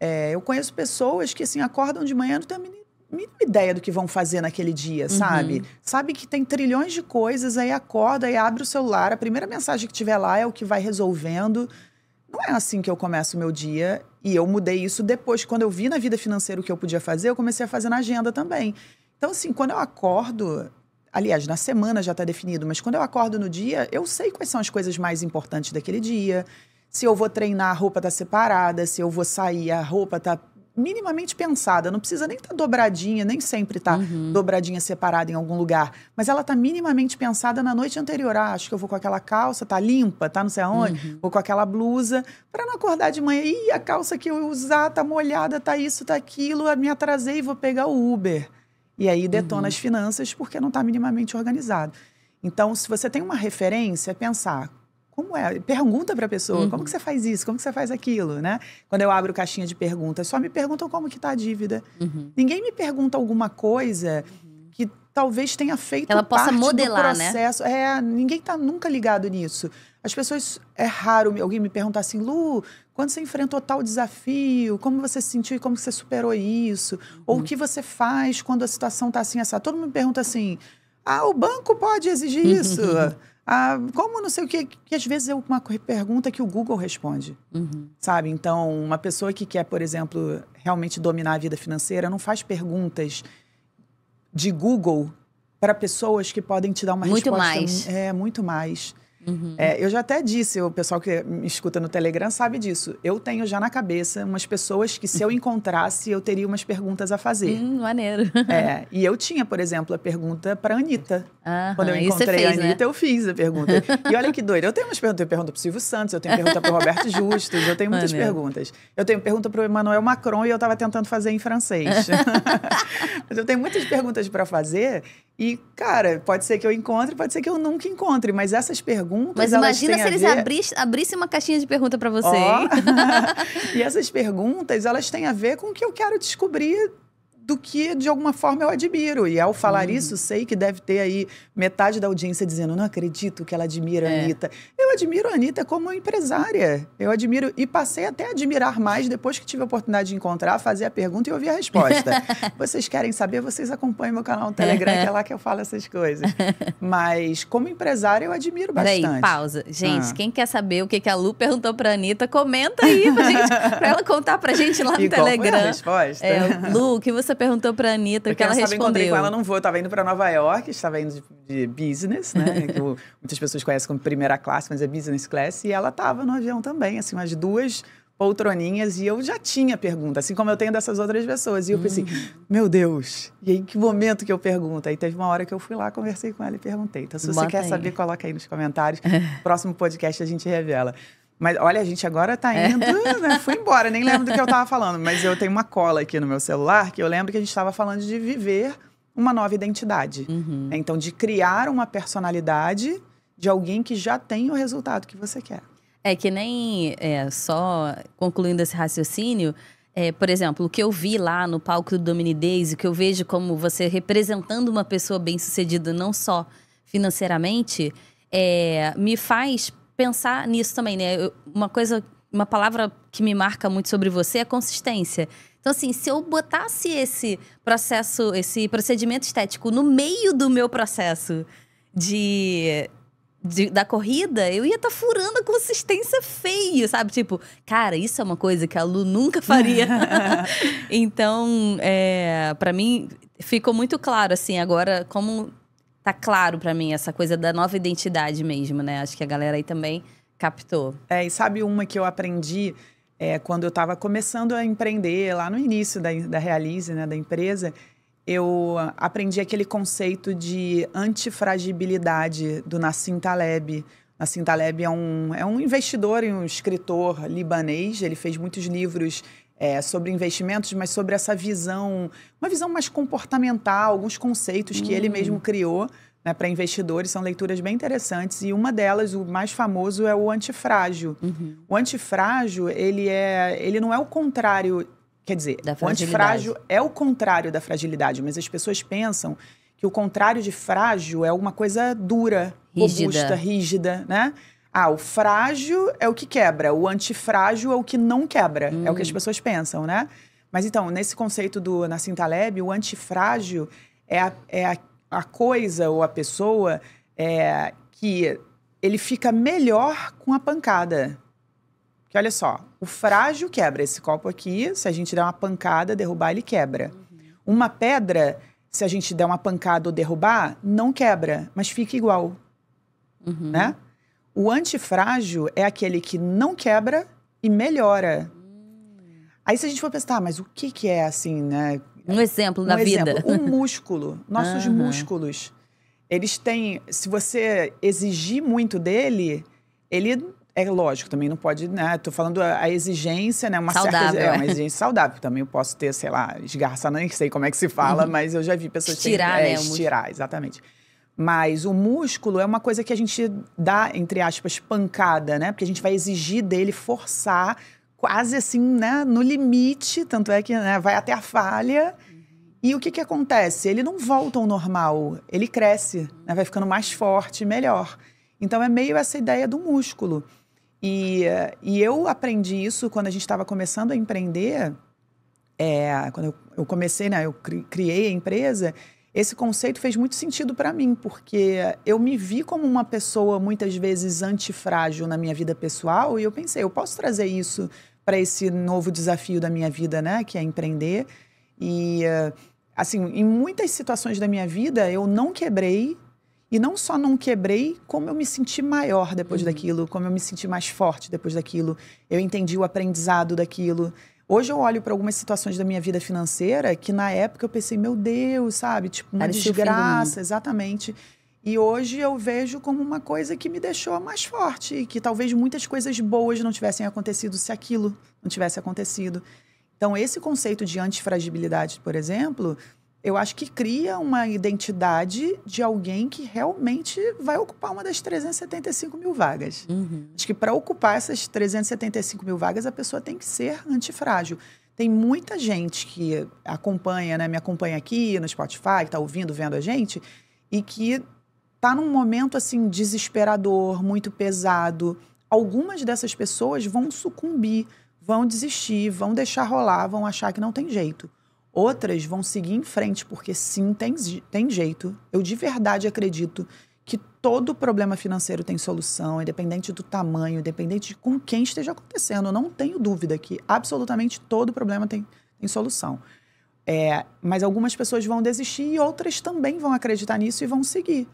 é, eu conheço pessoas que assim acordam de manhã e não têm a mínima, ideia do que vão fazer naquele dia, uhum. sabe? Sabe que tem trilhões de coisas, aí acorda e abre o celular. A primeira mensagem que tiver lá é o que vai resolvendo. Não é assim que eu começo o meu dia. E eu mudei isso depois. Quando eu vi na vida financeira o que eu podia fazer, eu comecei a fazer na agenda também. Então, assim, quando eu acordo, aliás, na semana já está definido, mas quando eu acordo no dia, eu sei quais são as coisas mais importantes daquele dia se eu vou treinar, a roupa tá separada, se eu vou sair, a roupa tá minimamente pensada, não precisa nem estar tá dobradinha, nem sempre tá uhum. dobradinha separada em algum lugar, mas ela tá minimamente pensada na noite anterior. Ah, acho que eu vou com aquela calça, tá limpa, tá não sei aonde, uhum. vou com aquela blusa, para não acordar de manhã e a calça que eu usar tá molhada, tá isso, tá aquilo, me atrasei e vou pegar o Uber. E aí detona uhum. as finanças porque não tá minimamente organizado. Então, se você tem uma referência, é pensar como é? Pergunta para a pessoa, uhum. como que você faz isso? Como que você faz aquilo, né? Quando eu abro caixinha de perguntas, só me perguntam como que tá a dívida. Uhum. Ninguém me pergunta alguma coisa uhum. que talvez tenha feito Ela possa modelar, do né? processo. Né? É, ninguém tá nunca ligado nisso. As pessoas é raro alguém me perguntar assim, Lu, quando você enfrentou tal desafio, como você se sentiu e como você superou isso, uhum. ou o uhum. que você faz quando a situação tá assim essa. Todo mundo me pergunta assim: "Ah, o banco pode exigir isso?" Ah, como não sei o que, que às vezes é uma pergunta que o Google responde, uhum. sabe? Então, uma pessoa que quer, por exemplo, realmente dominar a vida financeira, não faz perguntas de Google para pessoas que podem te dar uma muito resposta. Muito mais. É, muito mais. Uhum. É, eu já até disse, o pessoal que me escuta no Telegram sabe disso. Eu tenho já na cabeça umas pessoas que, se eu encontrasse, eu teria umas perguntas a fazer. Hum, maneiro. É, e eu tinha, por exemplo, a pergunta para a Anitta. Uhum, Quando eu encontrei fez, a né? Anitta, né? eu fiz a pergunta. e olha que doido, eu tenho umas perguntas. Eu pergunta para o Silvio Santos, eu tenho pergunta para o Roberto Justus, eu tenho muitas maneiro. perguntas. Eu tenho pergunta para o Emmanuel Macron e eu estava tentando fazer em francês. Mas eu tenho muitas perguntas para fazer e, cara, pode ser que eu encontre, pode ser que eu nunca encontre, mas essas perguntas. Mas imagina se eles ver... abrissem, uma caixinha de pergunta para você. Oh. e essas perguntas, elas têm a ver com o que eu quero descobrir do que, de alguma forma, eu admiro. E ao falar uhum. isso, sei que deve ter aí metade da audiência dizendo: não acredito que ela admira a é. Anitta. Eu admiro a Anitta como empresária. Eu admiro e passei até a admirar mais depois que tive a oportunidade de encontrar, fazer a pergunta e ouvir a resposta. vocês querem saber? Vocês acompanham meu canal no Telegram, que é lá que eu falo essas coisas. Mas como empresária, eu admiro bastante. Peraí, pausa. Gente, ah. quem quer saber o que a Lu perguntou pra Anitta, comenta aí pra, gente, pra ela contar pra gente lá no e Telegram. Qual foi a resposta? É, Lu, o que você perguntou pra Anitta, o que ela respondeu. Eu com ela, não vou. Eu tava indo pra Nova York, estava indo de, de business, né? que muitas pessoas conhecem como primeira classe, mas é business class. E ela tava no avião também, assim, umas duas poltroninhas e eu já tinha pergunta, assim como eu tenho dessas outras pessoas. E eu pensei, hum. meu Deus, e aí que momento que eu pergunto? Aí teve uma hora que eu fui lá, conversei com ela e perguntei. Então, se você quer aí. saber, coloca aí nos comentários. Próximo podcast a gente revela. Mas olha, a gente agora tá é. indo, né? Fui embora, nem lembro do que eu tava falando, mas eu tenho uma cola aqui no meu celular que eu lembro que a gente estava falando de viver uma nova identidade. Uhum. Então, de criar uma personalidade de alguém que já tem o resultado que você quer. É que nem é, só concluindo esse raciocínio, é, por exemplo, o que eu vi lá no palco do Domini Days, o que eu vejo como você representando uma pessoa bem-sucedida, não só financeiramente, é, me faz pensar nisso também, né? Eu, uma coisa, uma palavra que me marca muito sobre você é consistência. Então, assim, se eu botasse esse processo, esse procedimento estético no meio do meu processo de, de da corrida, eu ia estar tá furando a consistência feio, sabe? Tipo, cara, isso é uma coisa que a Lu nunca faria. então, é, para mim, ficou muito claro, assim, agora, como tá claro para mim essa coisa da nova identidade mesmo, né? Acho que a galera aí também captou. É, e sabe uma que eu aprendi é, quando eu estava começando a empreender, lá no início da, da Realize, né, da empresa, eu aprendi aquele conceito de antifragibilidade do Nassim Taleb. Nassim Taleb é um, é um investidor e um escritor libanês, ele fez muitos livros é, sobre investimentos, mas sobre essa visão, uma visão mais comportamental, alguns conceitos que ele mesmo hum. criou né, para investidores, são leituras bem interessantes. E uma delas, o mais famoso, é o antifrágil. Uhum. O antifrágil, ele, é, ele não é o contrário, quer dizer, o antifrágil é o contrário da fragilidade, mas as pessoas pensam que o contrário de frágil é alguma coisa dura, rígida. robusta, rígida, né? Ah, o frágil é o que quebra, o antifrágil é o que não quebra. Hum. É o que as hum. pessoas pensam, né? Mas então, nesse conceito do Nassim Taleb, o antifrágil é a, é a, a coisa ou a pessoa é, que ele fica melhor com a pancada. Que olha só, o frágil quebra esse copo aqui, se a gente der uma pancada, derrubar, ele quebra. Uhum. Uma pedra, se a gente der uma pancada ou derrubar, não quebra, mas fica igual. Uhum. Né? O antifrágil é aquele que não quebra e melhora. Aí se a gente for pensar, ah, mas o que, que é assim, né? Um exemplo um na exemplo, vida. Um músculo, nossos uhum. músculos. Eles têm, se você exigir muito dele, ele é lógico, também não pode, né? Tô falando a, a exigência, né? Uma saudável, certa, é, é, uma exigência saudável. Também eu posso ter, sei lá, esgarça, não né, sei como é que se fala, uhum. mas eu já vi pessoas estirar, ter, é, né? Estirar, exatamente. Mas o músculo é uma coisa que a gente dá, entre aspas, pancada, né? Porque a gente vai exigir dele forçar quase assim, né? No limite, tanto é que né, vai até a falha. E o que, que acontece? Ele não volta ao normal, ele cresce, né? vai ficando mais forte, melhor. Então é meio essa ideia do músculo. E, e eu aprendi isso quando a gente estava começando a empreender. É, quando eu, eu comecei, né, eu criei a empresa, esse conceito fez muito sentido para mim, porque eu me vi como uma pessoa muitas vezes antifrágil na minha vida pessoal e eu pensei, eu posso trazer isso para esse novo desafio da minha vida, né, que é empreender. E eh, assim, em muitas situações da minha vida eu não quebrei e não só não quebrei, como eu me senti maior depois uhum. daquilo, como eu me senti mais forte depois daquilo. Eu entendi o aprendizado daquilo. Hoje eu olho para algumas situações da minha vida financeira que na época eu pensei, meu Deus, sabe? Tipo, uma Parecia desgraça, exatamente. E hoje eu vejo como uma coisa que me deixou mais forte, e que talvez muitas coisas boas não tivessem acontecido se aquilo não tivesse acontecido. Então, esse conceito de antifragilidade, por exemplo, eu acho que cria uma identidade de alguém que realmente vai ocupar uma das 375 mil vagas. Uhum. Acho que para ocupar essas 375 mil vagas, a pessoa tem que ser antifrágil. Tem muita gente que acompanha, né, me acompanha aqui no Spotify, que está ouvindo, vendo a gente, e que está num momento assim desesperador, muito pesado. Algumas dessas pessoas vão sucumbir, vão desistir, vão deixar rolar, vão achar que não tem jeito. Outras vão seguir em frente, porque sim, tem, tem jeito. Eu de verdade acredito que todo problema financeiro tem solução, independente do tamanho, independente de com quem esteja acontecendo. Eu não tenho dúvida que absolutamente todo problema tem, tem solução. É, mas algumas pessoas vão desistir e outras também vão acreditar nisso e vão seguir.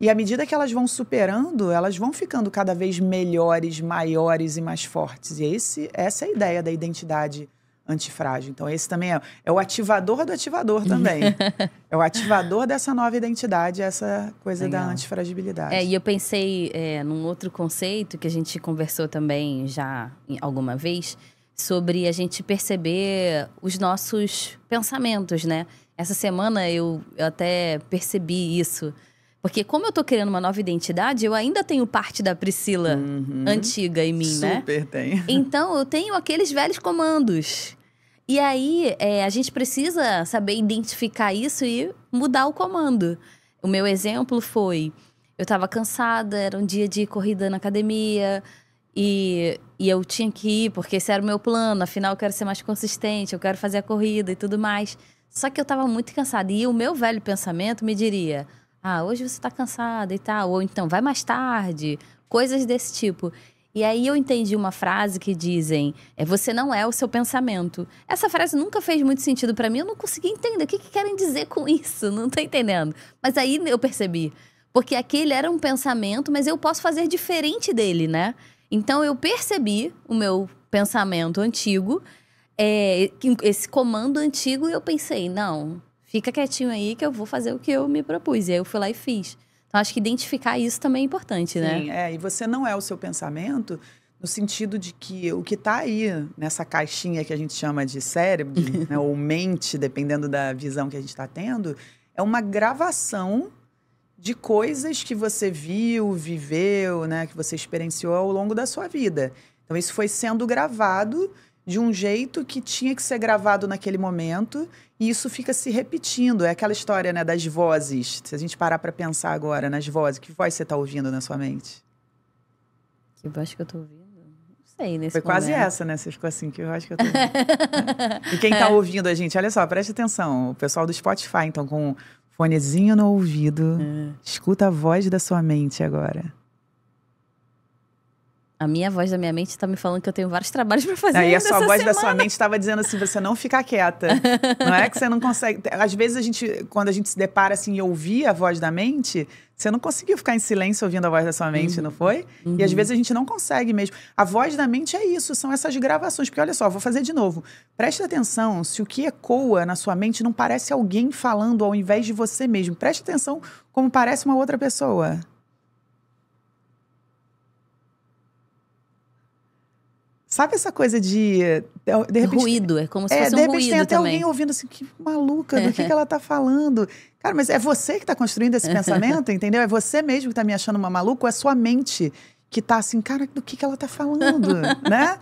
E à medida que elas vão superando, elas vão ficando cada vez melhores, maiores e mais fortes. E esse, essa é a ideia da identidade antifrágil. Então, esse também é, é o ativador do ativador também. é o ativador dessa nova identidade, essa coisa Legal. da antifragilidade. É, e eu pensei é, num outro conceito que a gente conversou também já alguma vez, sobre a gente perceber os nossos pensamentos, né? Essa semana eu, eu até percebi isso porque como eu tô criando uma nova identidade, eu ainda tenho parte da Priscila uhum. antiga em mim, Super né? Super tem. Então eu tenho aqueles velhos comandos. E aí é, a gente precisa saber identificar isso e mudar o comando. O meu exemplo foi: eu tava cansada, era um dia de corrida na academia. E, e eu tinha que ir, porque esse era o meu plano. Afinal, eu quero ser mais consistente, eu quero fazer a corrida e tudo mais. Só que eu tava muito cansada. E o meu velho pensamento me diria: ah, hoje você está cansada e tal. Ou então, vai mais tarde. Coisas desse tipo. E aí eu entendi uma frase que dizem: é você não é o seu pensamento. Essa frase nunca fez muito sentido para mim, eu não consegui entender o que, que, querem dizer com isso, não tô entendendo. Mas aí eu percebi, porque aquele era um pensamento, mas eu posso fazer diferente dele, né? Então eu percebi o meu pensamento antigo, é, esse comando antigo, e eu pensei: não, fica quietinho aí que eu vou fazer o que eu me propus. E aí eu fui lá e fiz. Então acho que identificar isso também é importante, Sim, né? Sim, é. E você não é o seu pensamento no sentido de que o que está aí nessa caixinha que a gente chama de cérebro, né, ou mente, dependendo da visão que a gente está tendo, é uma gravação de coisas que você viu, viveu, né, que você experienciou ao longo da sua vida. Então isso foi sendo gravado de um jeito que tinha que ser gravado naquele momento, e isso fica se repetindo. É aquela história né, das vozes. Se a gente parar para pensar agora nas vozes, que voz você está ouvindo na sua mente? Que voz que eu estou ouvindo? Não sei, nesse Foi momento. quase essa, né? Você ficou assim, que voz que eu estou ouvindo. e quem está é. ouvindo a gente, olha só, preste atenção. O pessoal do Spotify, então, com um fonezinho no ouvido, é. escuta a voz da sua mente agora. A minha voz da minha mente está me falando que eu tenho vários trabalhos para fazer. Aí a sua voz semana. da sua mente estava dizendo assim: você não fica quieta. não é que você não consegue. Às vezes a gente, quando a gente se depara assim e ouvir a voz da mente, você não conseguiu ficar em silêncio ouvindo a voz da sua mente, uhum. não foi? Uhum. E às uhum. vezes a gente não consegue mesmo. A voz da mente é isso, são essas gravações. Porque olha só, vou fazer de novo. Preste atenção se o que ecoa na sua mente não parece alguém falando ao invés de você mesmo. Preste atenção como parece uma outra pessoa. Sabe essa coisa de. É, de repente, ruído, é como se é, fosse é, um ruído. De repente tem até também. alguém ouvindo assim, que maluca, do que, que ela tá falando. Cara, mas é você que tá construindo esse pensamento, entendeu? É você mesmo que tá me achando uma maluca, ou é sua mente que tá assim, cara, do que, que ela tá falando, né?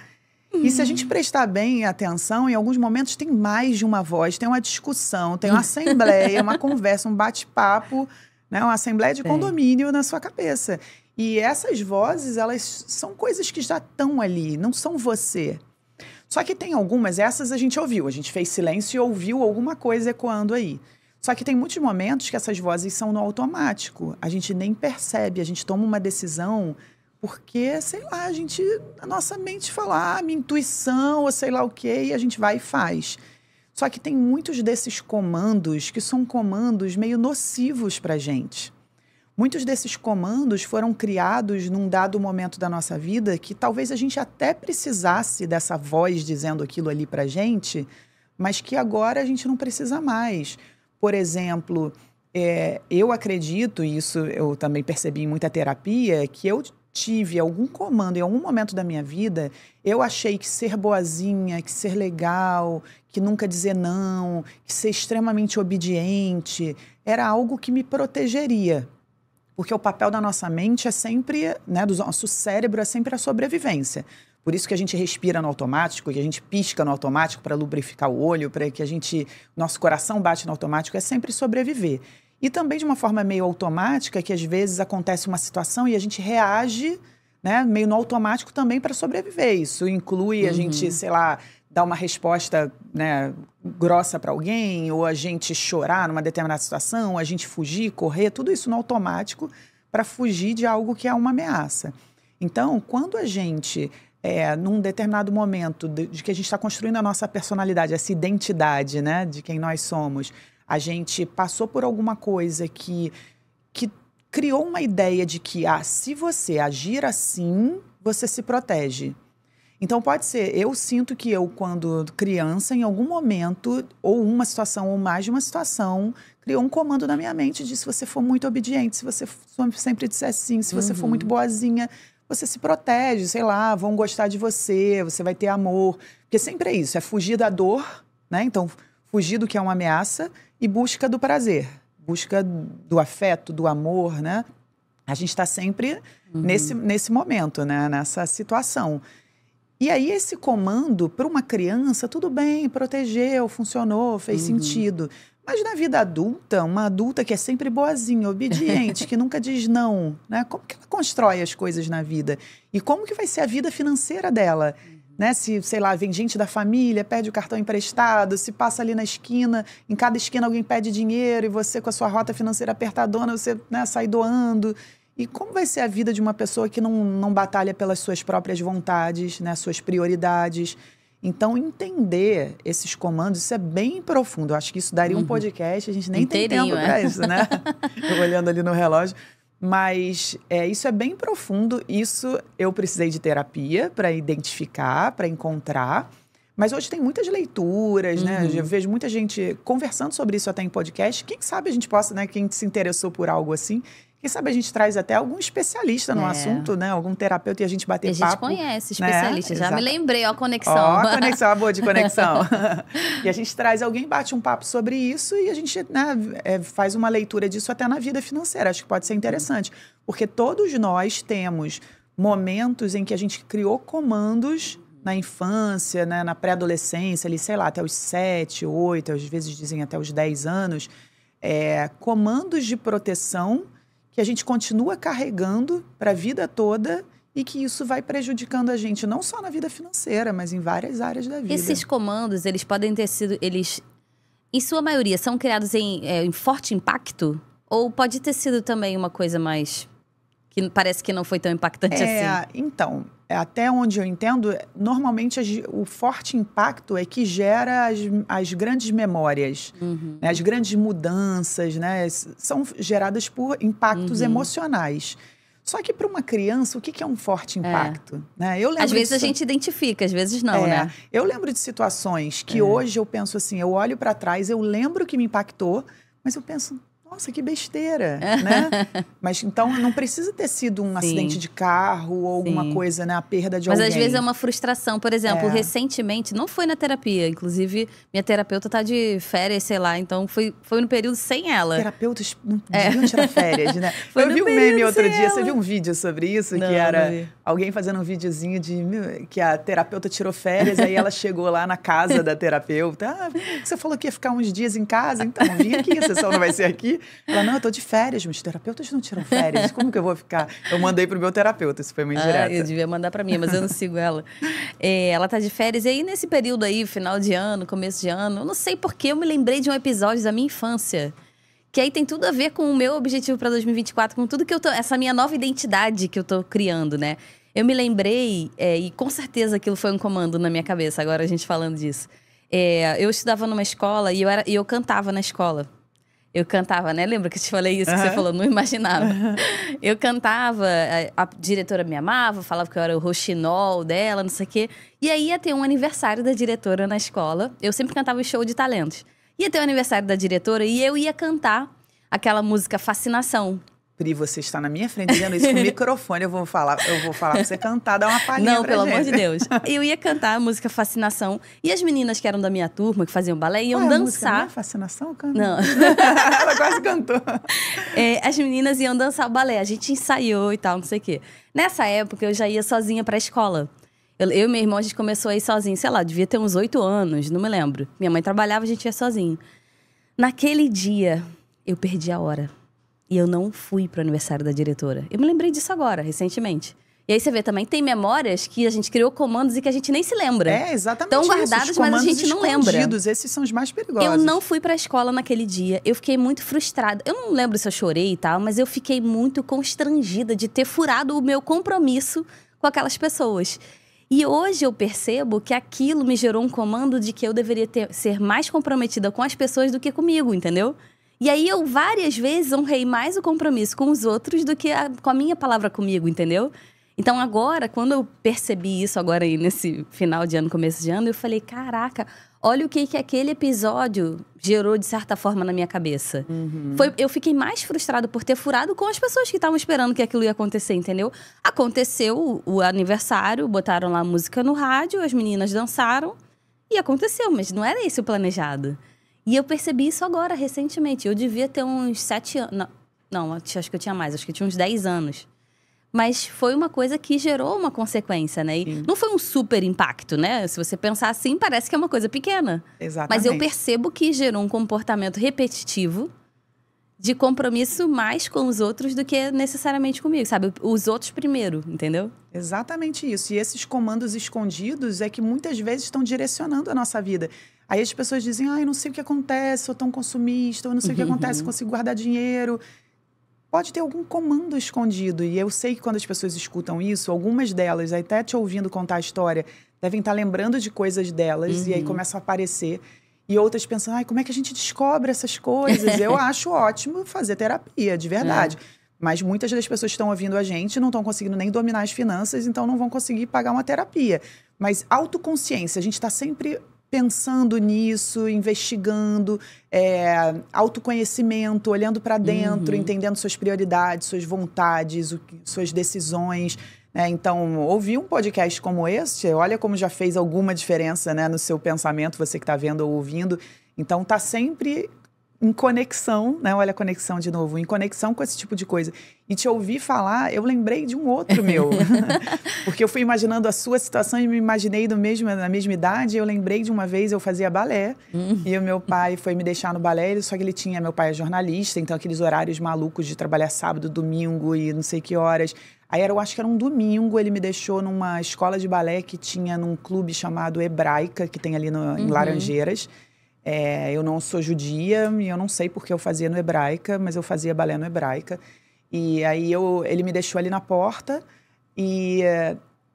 E se a gente prestar bem atenção, em alguns momentos tem mais de uma voz, tem uma discussão, tem uma assembleia, uma conversa, um bate-papo, né? uma assembleia de condomínio na sua cabeça. E essas vozes, elas são coisas que já estão ali, não são você. Só que tem algumas, essas a gente ouviu, a gente fez silêncio e ouviu alguma coisa ecoando aí. Só que tem muitos momentos que essas vozes são no automático. A gente nem percebe, a gente toma uma decisão porque, sei lá, a gente, a nossa mente fala, ah, minha intuição, ou sei lá o quê, e a gente vai e faz. Só que tem muitos desses comandos que são comandos meio nocivos a gente. Muitos desses comandos foram criados num dado momento da nossa vida que talvez a gente até precisasse dessa voz dizendo aquilo ali para gente, mas que agora a gente não precisa mais. Por exemplo, é, eu acredito, e isso eu também percebi em muita terapia, que eu tive algum comando em algum momento da minha vida, eu achei que ser boazinha, que ser legal, que nunca dizer não, que ser extremamente obediente, era algo que me protegeria. Porque o papel da nossa mente é sempre, né, do nosso cérebro é sempre a sobrevivência. Por isso que a gente respira no automático, que a gente pisca no automático para lubrificar o olho, para que a gente, nosso coração bate no automático, é sempre sobreviver. E também de uma forma meio automática, que às vezes acontece uma situação e a gente reage, né, meio no automático também para sobreviver. Isso inclui a uhum. gente, sei lá, dar uma resposta né, grossa para alguém, ou a gente chorar numa determinada situação, a gente fugir, correr, tudo isso no automático para fugir de algo que é uma ameaça. Então, quando a gente, é, num determinado momento de, de que a gente está construindo a nossa personalidade, essa identidade né, de quem nós somos, a gente passou por alguma coisa que, que criou uma ideia de que, ah, se você agir assim, você se protege. Então pode ser, eu sinto que eu, quando criança, em algum momento, ou uma situação, ou mais de uma situação, criou um comando na minha mente de se você for muito obediente, se você sempre disser sim, se você uhum. for muito uhum. boazinha, você se protege, sei lá, vão gostar de você, você vai ter amor. Porque sempre é isso, é fugir da dor, né? Então, fugir do que é uma ameaça e busca do prazer, busca do afeto, do amor, né? A gente está sempre uhum. nesse, nesse momento, né? Nessa situação. E aí, esse comando, para uma criança, tudo bem, protegeu, funcionou, fez uhum. sentido. Mas na vida adulta, uma adulta que é sempre boazinha, obediente, que nunca diz não, né? Como que ela constrói as coisas na vida? E como que vai ser a vida financeira dela? Uhum. Né? Se, sei lá, vem gente da família, pede o cartão emprestado, se passa ali na esquina, em cada esquina alguém pede dinheiro e você com a sua rota financeira apertadona, você né, sai doando. E como vai ser a vida de uma pessoa que não, não batalha pelas suas próprias vontades, né, suas prioridades? Então, entender esses comandos, isso é bem profundo. Eu acho que isso daria uhum. um podcast, a gente nem Inteirinho, tem tempo é? isso, né? eu olhando ali no relógio. Mas é, isso é bem profundo. Isso eu precisei de terapia para identificar, para encontrar. Mas hoje tem muitas leituras, né? uhum. né? Eu vejo muita gente conversando sobre isso até em podcast. Quem sabe a gente possa, né? Quem se interessou por algo assim, quem sabe a gente traz até algum especialista no é. assunto, né? Algum terapeuta e a gente bater papo. A gente papo, conhece né? especialista, né? já Exato. me lembrei, ó a conexão. Ó a conexão, a boa de conexão. e a gente traz alguém, bate um papo sobre isso e a gente né, é, faz uma leitura disso até na vida financeira. Acho que pode ser interessante. Porque todos nós temos momentos em que a gente criou comandos na infância, né, na pré-adolescência, ali, sei lá, até os 7, 8, às vezes dizem até os 10 anos, é, comandos de proteção que a gente continua carregando para a vida toda e que isso vai prejudicando a gente não só na vida financeira, mas em várias áreas da vida. Esses comandos, eles podem ter sido, eles, em sua maioria, são criados em, é, em forte impacto ou pode ter sido também uma coisa mais que parece que não foi tão impactante é, assim. Então, é, até onde eu entendo, normalmente as, o forte impacto é que gera as, as grandes memórias, uhum. né? as grandes mudanças, né? São geradas por impactos uhum. emocionais. Só que para uma criança, o que, que é um forte é. impacto? É. Né? Eu lembro às vezes de... a gente identifica, às vezes não, é. né? Eu lembro de situações que é. hoje eu penso assim, eu olho para trás, eu lembro que me impactou, mas eu penso, nossa, que besteira, né? Mas então não precisa ter sido um Sim. acidente de carro ou alguma coisa, né? A perda de Mas alguém. Mas às vezes é uma frustração. Por exemplo, é. recentemente, não foi na terapia. Inclusive, minha terapeuta tá de férias, sei lá. Então foi, foi no período sem ela. Terapeutas não é. deviam tirar férias, né? foi Eu vi um meme outro dia. Ela. Você viu um vídeo sobre isso? Não, que era alguém fazendo um videozinho de que a terapeuta tirou férias. aí ela chegou lá na casa da terapeuta. Ah, você falou que ia ficar uns dias em casa? Então, vim aqui. A sessão não vai ser aqui. Ela, não, eu tô de férias, meus terapeutas não tiram férias. Como que eu vou ficar? Eu mandei pro meu terapeuta, isso foi uma direto Ah, eu devia mandar para mim, mas eu não sigo ela. É, ela tá de férias. E aí, nesse período aí, final de ano, começo de ano, eu não sei porquê, eu me lembrei de um episódio da minha infância. Que aí tem tudo a ver com o meu objetivo para 2024, com tudo que eu tô. Essa minha nova identidade que eu tô criando, né? Eu me lembrei, é, e com certeza aquilo foi um comando na minha cabeça, agora a gente falando disso. É, eu estudava numa escola e eu, era, e eu cantava na escola. Eu cantava, né? Lembra que eu te falei isso? Uhum. Que você falou, não imaginava. Uhum. Eu cantava, a, a, diretora me amava, falava que eu era o roxinol dela, não sei o quê. E aí ia ter um aniversário da diretora na escola. Eu sempre cantava o show de talentos. Ia ter o um aniversário da diretora e eu ia cantar aquela música Fascinação. Pri, você está na minha frente dizendo isso com o microfone. Eu vou falar, eu vou falar pra você cantar, dar uma palhinha. Não, pelo gente. amor de Deus. Eu ia cantar a música Fascinação. E as meninas que eram da minha turma, que faziam balé, iam Ué, dançar. Música, é fascinação, Não. Ela quase cantou. É, as meninas iam dançar o balé. A gente ensaiou e tal, não sei o quê. Nessa época, eu já ia sozinha pra escola. Eu, eu e meu irmão, a gente começou a ir sozinho, sei lá, devia ter uns oito anos, não me lembro. Minha mãe trabalhava, a gente ia sozinho. Naquele dia, eu perdi a hora. E eu não fui pro aniversário da diretora. Eu me lembrei disso agora, recentemente. E aí você vê também, tem memórias que a gente criou comandos e que a gente nem se lembra. É, exatamente. Estão guardados, mas a gente não lembra. Esses são os mais perigosos. Eu não fui para a escola naquele dia. Eu fiquei muito frustrada. Eu não lembro se eu chorei e tal, mas eu fiquei muito constrangida de ter furado o meu compromisso com aquelas pessoas. E hoje eu percebo que aquilo me gerou um comando de que eu deveria ter, ser mais comprometida com as pessoas do que comigo, entendeu? E aí eu várias vezes honrei mais o compromisso com os outros do que a, com a minha palavra comigo, entendeu? Então agora, quando eu percebi isso agora aí nesse final de ano, começo de ano, eu falei, caraca, olha o que, que aquele episódio gerou de certa forma na minha cabeça. Uhum. Foi, eu fiquei mais frustrado por ter furado com as pessoas que estavam esperando que aquilo ia acontecer, entendeu? Aconteceu o, o aniversário, botaram lá música no rádio, as meninas dançaram e aconteceu, mas não era esse o planejado. E eu percebi isso agora, recentemente. Eu devia ter uns sete anos. Não, acho que eu tinha mais, acho que eu tinha uns dez anos. Mas foi uma coisa que gerou uma consequência, né? E não foi um super impacto, né? Se você pensar assim, parece que é uma coisa pequena. Exatamente. Mas eu percebo que gerou um comportamento repetitivo de compromisso mais com os outros do que necessariamente comigo, sabe? Os outros primeiro, entendeu? Exatamente isso. E esses comandos escondidos é que muitas vezes estão direcionando a nossa vida. Aí as pessoas dizem, ah, eu não sei o que acontece, sou tão consumista, eu não sei uhum, o que uhum. acontece, consigo guardar dinheiro. Pode ter algum comando escondido. E eu sei que quando as pessoas escutam isso, algumas delas, até te ouvindo contar a história, devem estar tá lembrando de coisas delas, uhum. e aí uhum. começam a aparecer. E outras pensam, ai, como é que a gente descobre essas coisas? eu acho ótimo fazer terapia, de verdade. É. Mas muitas das pessoas que estão ouvindo a gente não estão conseguindo nem dominar as finanças, então não vão conseguir pagar uma terapia. Mas autoconsciência, a gente está sempre pensando nisso, investigando, é, autoconhecimento, olhando para dentro, uhum. entendendo suas prioridades, suas vontades, o, suas decisões. Né? Então, ouvir um podcast como este, olha como já fez alguma diferença né, no seu pensamento, você que está vendo ou ouvindo. Então, tá sempre em conexão, né? Olha a conexão de novo, em conexão com esse tipo de coisa. E te ouvi falar, eu lembrei de um outro meu. Porque eu fui imaginando a sua situação e me imaginei no mesmo, na mesma idade. Eu lembrei de uma vez eu fazia balé hum. e o meu pai foi me deixar no balé, só que ele tinha, meu pai é jornalista, então aqueles horários malucos de trabalhar sábado, domingo e não sei que horas. Aí era, eu acho que era um domingo, ele me deixou numa escola de balé que tinha num clube chamado Hebraica, que tem ali no, em uhum. Laranjeiras. É, eu não sou judia e eu não sei porque eu fazia no hebraica, mas eu fazia balé no hebraica. E aí eu, ele me deixou ali na porta e,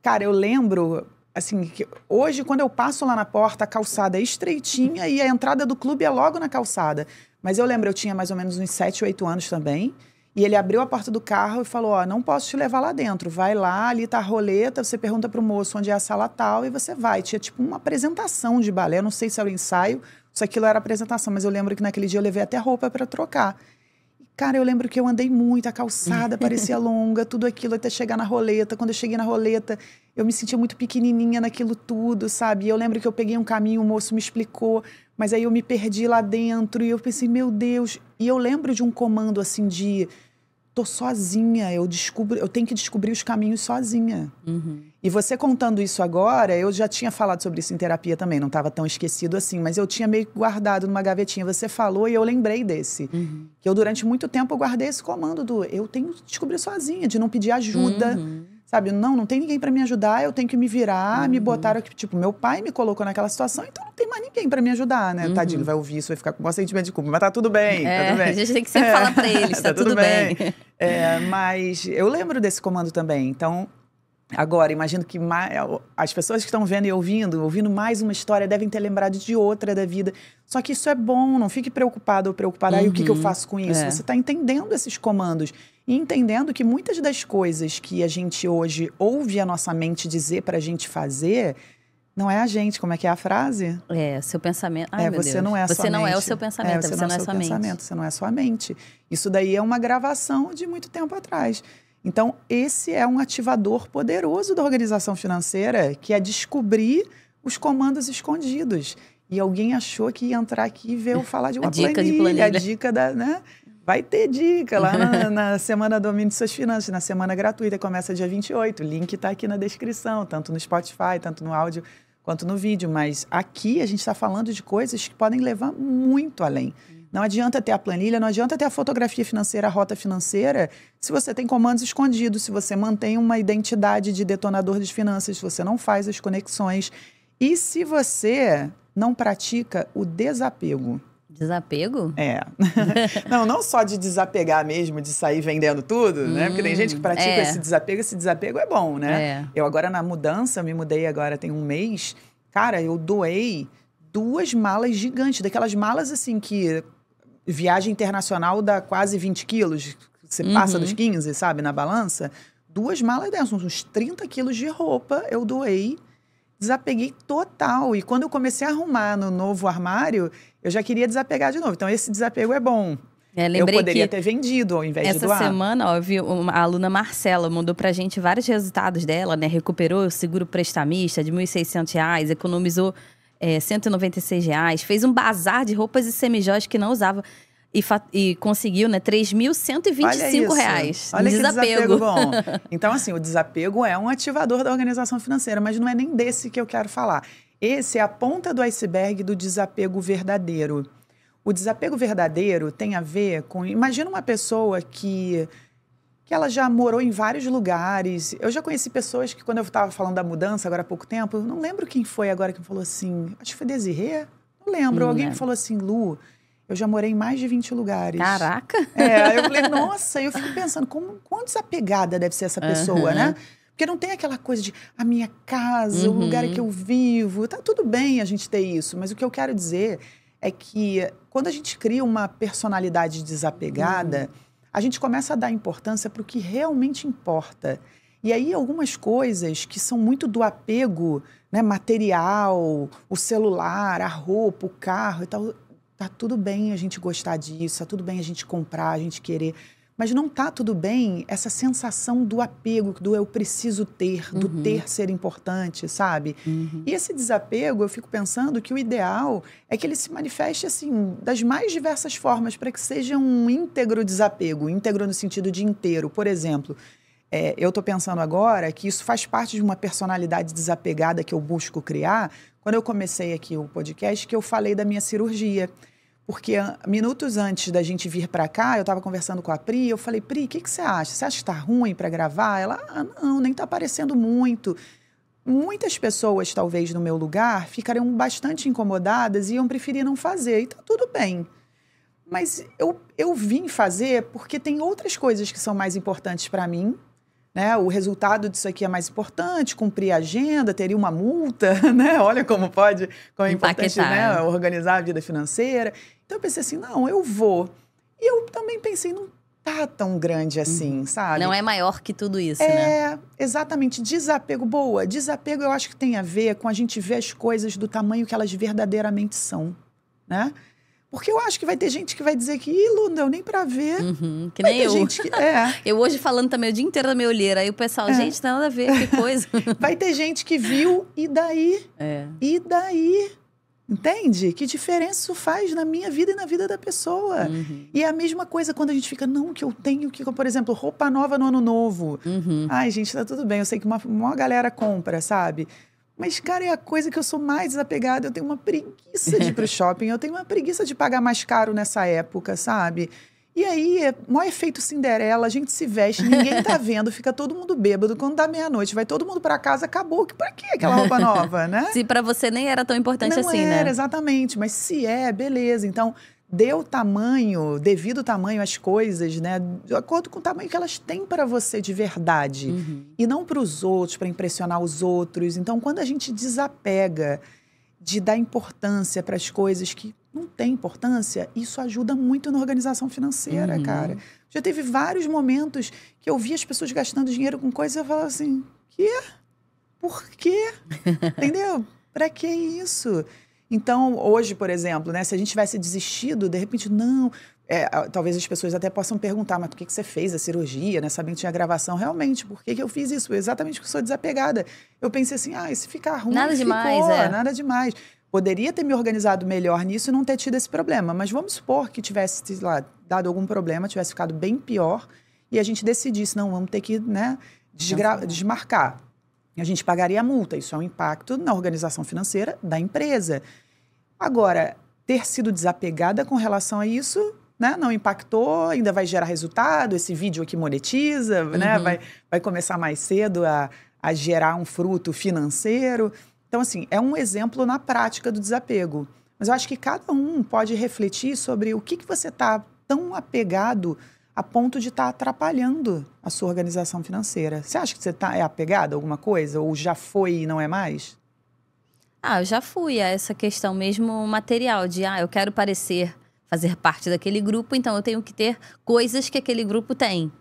cara, eu lembro, assim, que hoje quando eu passo lá na porta, a calçada é estreitinha e a entrada do clube é logo na calçada. Mas eu lembro, eu tinha mais ou menos uns 7, 8 anos também. E ele abriu a porta do carro e falou: Ó, oh, não posso te levar lá dentro. Vai lá, ali tá a roleta, você pergunta pro moço onde é a sala tal e você vai. Tinha tipo uma apresentação de balé, eu não sei se era o ensaio isso aquilo era apresentação, mas eu lembro que naquele dia eu levei até roupa para trocar. Cara, eu lembro que eu andei muito, a calçada parecia longa, tudo aquilo até chegar na roleta. Quando eu cheguei na roleta, eu me sentia muito pequenininha naquilo tudo, sabe? Eu lembro que eu peguei um caminho, o moço me explicou, mas aí eu me perdi lá dentro e eu pensei, meu Deus. E eu lembro de um comando assim de tô sozinha, eu descubro, eu tenho que descobrir os caminhos sozinha. Uhum. E você contando isso agora, eu já tinha falado sobre isso em terapia também, não estava tão esquecido assim, mas eu tinha meio guardado numa gavetinha. Você falou e eu lembrei desse. Uhum. Que eu durante muito tempo guardei esse comando do eu tenho que descobrir sozinha, de não pedir ajuda. Uhum. Sabe, não, não tem ninguém para me ajudar, eu tenho que me virar, uhum. me botaram aqui. Tipo, meu pai me colocou naquela situação, então não tem mais ninguém para me ajudar, né? Uhum. Tadinho, vai ouvir isso, vai ficar com um sentimento de culpa. Mas tá tudo bem, é, tá tudo bem. A gente tem que sempre é. falar pra eles, tá, tá tudo, tudo, bem. bem. É, mas eu lembro desse comando também. Então, Agora, imagino que mais, as pessoas que estão vendo e ouvindo, ouvindo mais uma história, devem ter lembrado de outra da vida. Só que isso é bom, não fique preocupado ou preocupada. Uhum. Aí, o que, que, eu uhum. faço com isso? É. Você está entendendo esses comandos e entendendo que muitas das coisas que a gente hoje ouve a nossa mente dizer para a gente fazer, não é a gente, como é que é a frase? É, seu pensamento. Ai, é, você Deus. não é a Você não é o seu é, pensamento, é, você, você, não, é, não é sua pensamento, mente. você não é a sua mente. Isso daí é uma gravação de muito tempo atrás. Então, esse é um ativador poderoso da organização financeira, que é descobrir os comandos escondidos. E alguém achou que ia entrar aqui e ver eu falar de uma a dica planilha, de planilha, a dica da, né? Vai ter dica lá na, na Semana Domínio de Suas Finanças, na semana gratuita, começa dia 28. O link está aqui na descrição, tanto no Spotify, tanto no áudio quanto no vídeo. Mas aqui a gente está falando de coisas que podem levar muito além. Uhum. Não adianta ter a planilha, não adianta ter a fotografia financeira, a rota financeira, se você tem comandos escondidos, se você mantém uma identidade de detonador de finanças, se você não faz as conexões e se você não pratica o desapego. Desapego? É. não, não só de desapegar mesmo, de sair vendendo tudo, hum, né? Porque tem gente que hum, pratica é. esse desapego, esse desapego é bom, né? É. Eu agora na mudança, me mudei agora tem um mês, cara, eu doei duas malas gigantes, daquelas malas assim que viagem internacional dá quase 20 quilos, você uhum. passa dos 15, uhum. sabe, na balança. Duas malas dessas, uns 30 quilos de roupa eu doei, desapeguei total. E quando eu comecei a arrumar no novo armário, eu já queria desapegar de novo. Então esse desapego é bom. É, eu poderia ter vendido ao invés de doar. Essa semana, ó, vi uma, a aluna Marcela mandou pra gente vários resultados dela, né? Recuperou o seguro prestamista de R$ 1.600, economizou é, 196 reais, fez um bazar de roupas e semijóias que não usava. E, e conseguiu, né, 3.125 reais. Olha desapego. desapego bom. Então, assim, o desapego é um ativador da organização financeira, mas não é nem desse que eu quero falar. Esse é a ponta do iceberg do desapego verdadeiro. O desapego verdadeiro tem a ver com. Imagina uma pessoa que que ela já morou em vários lugares. Eu já conheci pessoas que, quando eu estava falando da mudança, agora há pouco tempo, não lembro quem foi agora que falou assim. Acho que foi Desirê? Não lembro. Hum, Alguém é. me falou assim, Lu, eu já morei em mais de 20 lugares. Caraca! É, eu falei, nossa, eu fico pensando, como, quão desapegada deve ser essa pessoa, uhum. né? Porque não tem aquela coisa de a minha casa, uhum. o lugar uhum. que eu vivo. Tá tudo bem a gente ter isso, mas o que eu quero dizer é que quando a gente cria uma personalidade desapegada. Uhum a gente começa a dar importância para o que realmente importa. E aí algumas coisas que são muito do apego, né, material, o celular, a roupa, o carro e tal, tá tudo bem a gente gostar disso, tá tudo bem a gente comprar, a gente querer, mas não tá tudo bem essa sensação do apego, do eu preciso ter, do uhum. ter ser importante, sabe? Uhum. E esse desapego, eu fico pensando que o ideal é que ele se manifeste assim das mais diversas formas para que seja um íntegro desapego, íntegro no sentido de inteiro, por exemplo. É, eu estou pensando agora que isso faz parte de uma personalidade desapegada que eu busco criar. Quando eu comecei aqui o podcast, que eu falei da minha cirurgia. Porque minutos antes da gente vir para cá, eu estava conversando com a Pri, eu falei, Pri, o que, que você acha? Você acha que está ruim para gravar? Ela, ah, não, nem está aparecendo muito. Muitas pessoas, talvez, no meu lugar, ficariam bastante incomodadas e iam preferir não fazer. E está tudo bem. Mas eu, eu vim fazer porque tem outras coisas que são mais importantes para mim né? O resultado disso aqui é mais importante, cumprir a agenda, teria uma multa, né? Olha como pode, como é importante né? É. organizar a vida financeira. Então eu pensei assim, não, eu vou. E eu também pensei, não tá tão grande assim, uhum. sabe? Não é maior que tudo isso, é, né? É, exatamente. Desapego, boa. Desapego eu acho que tem a ver com a gente ver as coisas do tamanho que elas verdadeiramente são, né? Porque eu acho que vai ter gente que vai dizer que, ih, Lu, não deu nem pra ver. Uhum, que vai nem eu. Gente que, é. Eu hoje falando também o dia inteiro da minha olheira. Aí o pessoal, é. gente, nada a ver, que coisa. vai ter gente que viu, e daí? É. E daí? Entende? Que diferença isso faz na minha vida e na vida da pessoa. Uhum. E é a mesma coisa quando a gente fica, não, que eu tenho que, por exemplo, roupa nova no ano novo. Uhum. Ai, gente, tá tudo bem. Eu sei que uma, uma galera compra, sabe? Mas, cara, é a coisa que eu sou mais desapegada. Eu tenho uma preguiça de ir pro shopping, eu tenho uma preguiça de pagar mais caro nessa época, sabe? E aí, é maior efeito Cinderela, a gente se veste, ninguém tá vendo, fica todo mundo bêbado. Quando dá meia-noite, vai todo mundo para casa, acabou. Pra que aquela roupa nova, né? se para você nem era tão importante Não assim, era, né? Não era, exatamente. Mas se é, beleza. Então, dê o tamanho, devido tamanho às coisas, né? De acordo com o tamanho que elas têm para você de verdade. Uhum. E não para os outros, para impressionar os outros. Então, quando a gente desapega de dar importância para as coisas que não têm importância, isso ajuda muito na organização financeira, uhum. cara. Já teve vários momentos que eu vi as pessoas gastando dinheiro com coisas e eu falava assim: quê? Por quê? Entendeu? Para que isso? Então, hoje, por exemplo, né, se a gente tivesse desistido, de repente, não. É, talvez as pessoas até possam perguntar, mas por que, que você fez a cirurgia, né? Sabendo que tinha gravação. Realmente, por que, que eu fiz isso? Exatamente porque eu sou desapegada. Eu pensei assim, ah, esse se ficar ruim, nada ficou, demais, é. nada demais. Poderia ter me organizado melhor nisso e não ter tido esse problema. Mas vamos supor que tivesse, sei lá, dado algum problema, tivesse ficado bem pior e a gente decidisse, não, vamos ter que, né, né. desmarcar. A gente pagaria a multa, isso é um impacto na organização financeira da empresa. Agora, ter sido desapegada com relação a isso, né, não impactou, ainda vai gerar resultado, esse vídeo aqui monetiza, né, uhum. né, vai, vai começar mais cedo a, a gerar um fruto financeiro. Então, assim, é um exemplo na prática do desapego. Mas eu acho que cada um pode refletir sobre o que, que você está tão apegado a ponto de estar tá atrapalhando a sua organização financeira. Você acha que você tá, é apegado a alguma coisa? Ou já foi e não é mais? Ah, eu já fui a essa questão mesmo material de, ah, eu quero parecer fazer parte daquele grupo, então eu tenho que ter coisas que aquele grupo tem.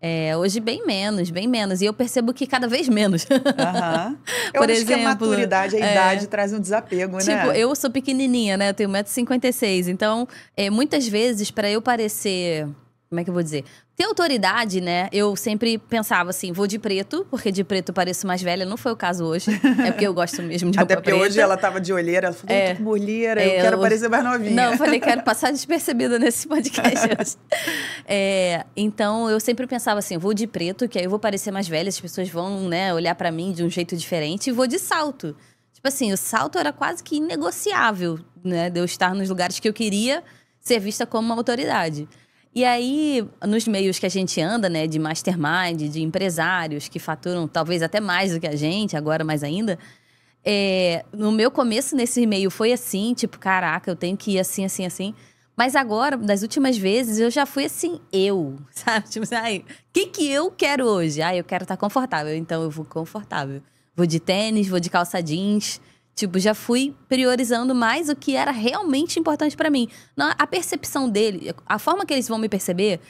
É, hoje bem menos, bem menos. E eu percebo que cada vez menos. Uhum. Por acho exemplo, que a maturidade, a é, idade traz um desapego, tipo, né? Tipo, eu sou pequenininha, né? Eu tenho 1,56m. Então, é, muitas vezes, para eu parecer como é que eu vou dizer? Ter autoridade, né? Eu sempre pensava assim, vou de preto, porque de preto pareço mais velha. Não foi o caso hoje. É porque eu gosto mesmo de roupa Até porque preta. hoje ela tava de olheira. Ela falou, é, tô com olheira, é, eu quero eu... parecer mais novinha. Não, eu falei, quero passar despercebida nesse podcast. é, então, eu sempre pensava assim, vou de preto, que aí eu vou parecer mais velha. As pessoas vão, né, olhar para mim de um jeito diferente. E vou de salto. Tipo assim, o salto era quase que inegociável, né? De eu estar nos lugares que eu queria ser vista como uma autoridade. E aí, nos meios que a gente anda, né, de mastermind, de empresários que faturam talvez até mais do que a gente, agora mais ainda, é, no meu começo nesse meio foi assim, tipo, caraca, eu tenho que ir assim, assim, assim. Mas agora, das últimas vezes, eu já fui assim, eu, sabe? Tipo, assim, ai, o que, que eu quero hoje? Ah, eu quero estar tá confortável, então eu vou confortável. Vou de tênis, vou de calça jeans, Tipo, já fui priorizando mais o que era realmente importante para mim. a percepção dele, a forma que eles vão me perceber,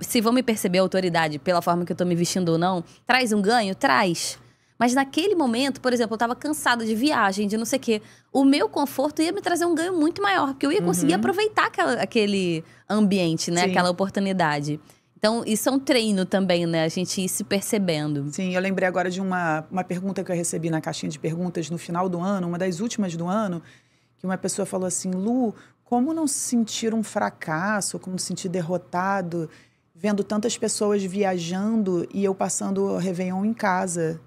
se vão me perceber a autoridade pela forma que eu tô me vestindo ou não, traz um ganho? Traz. Mas naquele momento, por exemplo, eu tava cansada de viagem, de não sei o quê. O meu conforto ia me trazer um ganho muito maior, porque eu ia conseguir uhum. aproveitar aquela, aquele ambiente, né? Sim. Aquela oportunidade. Então, isso é um treino também, né? A gente ir se percebendo. Sim, eu lembrei agora de uma, uma pergunta que eu recebi na caixinha de perguntas no final do ano, uma das últimas do ano, que uma pessoa falou assim: Lu, como não se sentir um fracasso, como se sentir derrotado, vendo tantas pessoas viajando e eu passando o Réveillon em casa?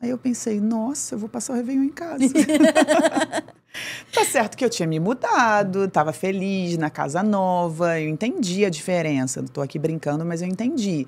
Aí eu pensei, nossa, eu vou passar o Réveillon em casa. tá certo que eu tinha me mudado, estava feliz na casa nova, eu entendi a diferença. Não tô aqui brincando, mas eu entendi.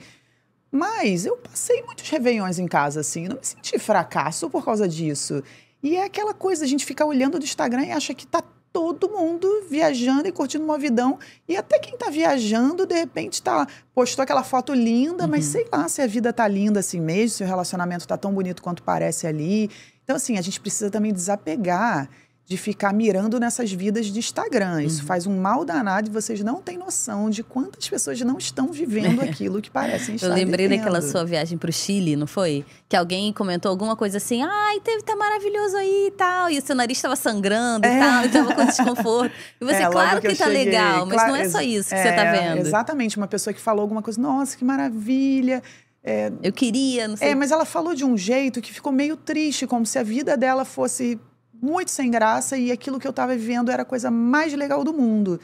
Mas eu passei muitos Réveillões em casa, assim, não me senti fracasso por causa disso. E é aquela coisa, a gente fica olhando do Instagram e acha que tá todo mundo viajando e curtindo uma vidão. E até quem está viajando, de repente, tá, postou aquela foto linda, uhum. mas sei lá se a vida tá linda assim mesmo, se o relacionamento tá tão bonito quanto parece ali. Então, assim, a gente precisa também desapegar de ficar mirando nessas vidas de Instagram. Isso uhum. faz um mal danado e vocês não têm noção de quantas pessoas não estão vivendo aquilo que parecem estar Eu lembrei vivendo. daquela sua viagem para o Chile, não foi? Que alguém comentou alguma coisa assim, ai, teve, tá maravilhoso aí e tal. E o seu nariz estava sangrando é. e tal, e com desconforto. E você, é, claro que, que tá cheguei, legal, mas claro, não é só isso que é, você tá vendo. Exatamente, uma pessoa que falou alguma coisa, nossa, que maravilha. É, eu queria, não sei. É, mas ela falou de um jeito que ficou meio triste, como se a vida dela fosse muito sem graça e aquilo que eu estava vivendo era a coisa mais legal do mundo.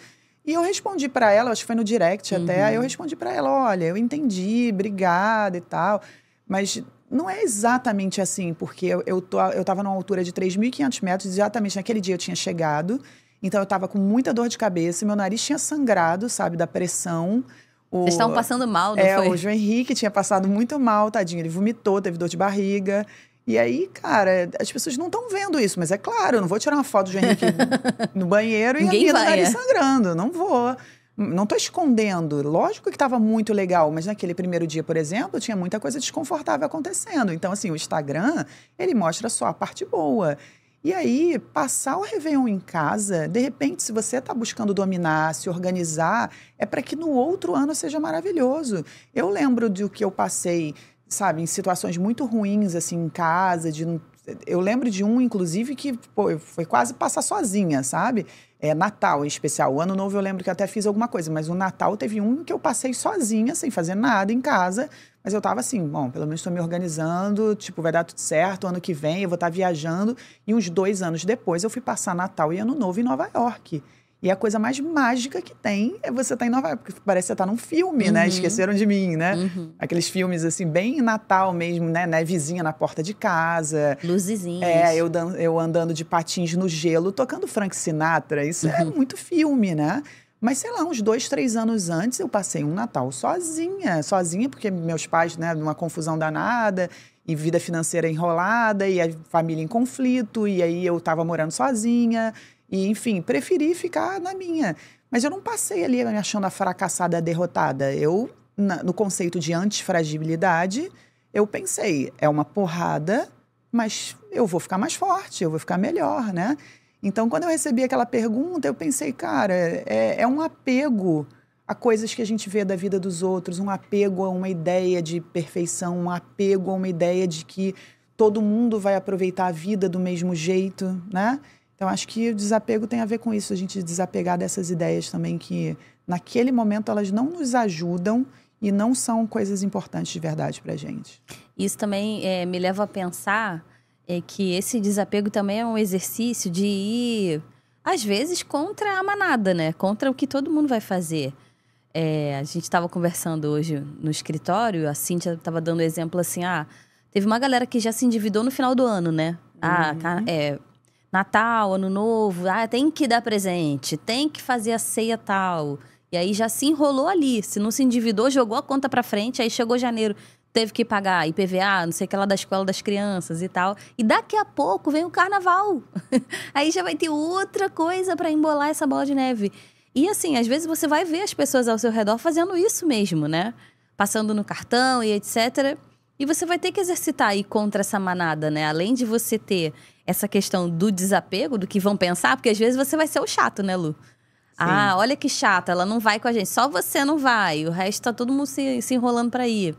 E eu respondi para ela, acho que foi no direct uhum. até, eu respondi para ela, olha, eu entendi, obrigada e tal, mas não é exatamente assim, porque eu, eu, tô, eu tava numa altura de 3.500 metros, exatamente naquele dia eu tinha chegado, então eu estava com muita dor de cabeça, meu nariz tinha sangrado, sabe, da pressão. O, Vocês estavam passando mal, não é, foi? É, o João Henrique tinha passado muito mal, tadinho, ele vomitou, teve dor de barriga. E aí, cara, as pessoas não estão vendo isso, mas é claro, eu não vou tirar uma foto do Henrique no banheiro e Ninguém a minha vai, do tá nariz é. sangrando, não vou. Não estou escondendo. Lógico que estava muito legal, mas naquele primeiro dia, por exemplo, tinha muita coisa desconfortável acontecendo. Então, assim, o Instagram, ele mostra só a parte boa. E aí, passar o Réveillon em casa, de repente, se você está buscando dominar, se organizar, é para que no outro ano seja maravilhoso. Eu lembro do que eu passei sabe, em situações muito ruins, assim, em casa, de eu lembro de um, inclusive, que pô, foi quase passar sozinha, sabe? É, Natal, em especial. O Ano Novo eu lembro que até fiz alguma coisa, mas o Natal teve um que eu passei sozinha, sem fazer nada em casa. Mas eu tava assim, bom, pelo menos estou me organizando, tipo, vai dar tudo certo, ano que vem eu vou estar tá viajando. E uns dois anos depois eu fui passar Natal e Ano Novo em Nova York. E a coisa mais mágica que tem é você estar tá em Nova York, porque parece que você tá num filme, né? uhum. né? Esqueceram de mim, né? Uhum. Aqueles filmes, assim, bem Natal mesmo, né? Nevezinha na porta de casa. Luzezinhas. É, eu, eu andando de patins no gelo, tocando Frank Sinatra. Isso é uhum. é muito filme, né? Mas, sei lá, uns dois, três anos antes, eu passei um Natal sozinha. Sozinha, porque meus pais, né, numa confusão danada e vida financeira enrolada, e a família em conflito, e aí eu estava morando sozinha, e, enfim, preferi ficar na minha. Mas eu não passei ali me achando a fracassada, a derrotada. Eu, na, no conceito de antifragibilidade, eu pensei, é uma porrada, mas eu vou ficar mais forte, eu vou ficar melhor, né? Então, quando eu recebi aquela pergunta, eu pensei, cara, é, é um apego a coisas que a gente vê da vida dos outros, um apego a uma ideia de perfeição, um apego a uma ideia de que todo mundo vai aproveitar a vida do mesmo jeito, né? Então, acho que o desapego tem a ver com isso, a gente desapegar dessas ideias também que, naquele momento, elas não nos ajudam e não são coisas importantes de verdade para gente. Isso também é, me leva a pensar é, que esse desapego também é um exercício de ir, às vezes, contra a manada, né? Contra o que todo mundo vai fazer. É, a gente estava conversando hoje no escritório, a Cintia estava dando exemplo assim, ah, teve uma galera que já se endividou no final do ano, né? Ah, tá, uhum. Ah, é, Natal, Ano Novo, ah, tem que dar presente, tem que fazer a ceia tal. E aí já se enrolou ali, se não se endividou, jogou a conta para frente, aí chegou janeiro, teve que pagar IPVA, não sei o que lá da escola das crianças e tal. E daqui a pouco vem o carnaval. aí já vai ter outra coisa para embolar essa bola de neve. E assim, às vezes você vai ver as pessoas ao seu redor fazendo isso mesmo, né? Passando no cartão e etc. E você vai ter que exercitar aí contra essa manada, né? Além de você ter essa questão do desapego, do que vão pensar, porque às vezes você vai ser o chato, né, Lu? Ah, Sim. Ah, olha que chata, ela não vai com a gente. Só você não vai, o resto tá todo mundo se, se enrolando para ir.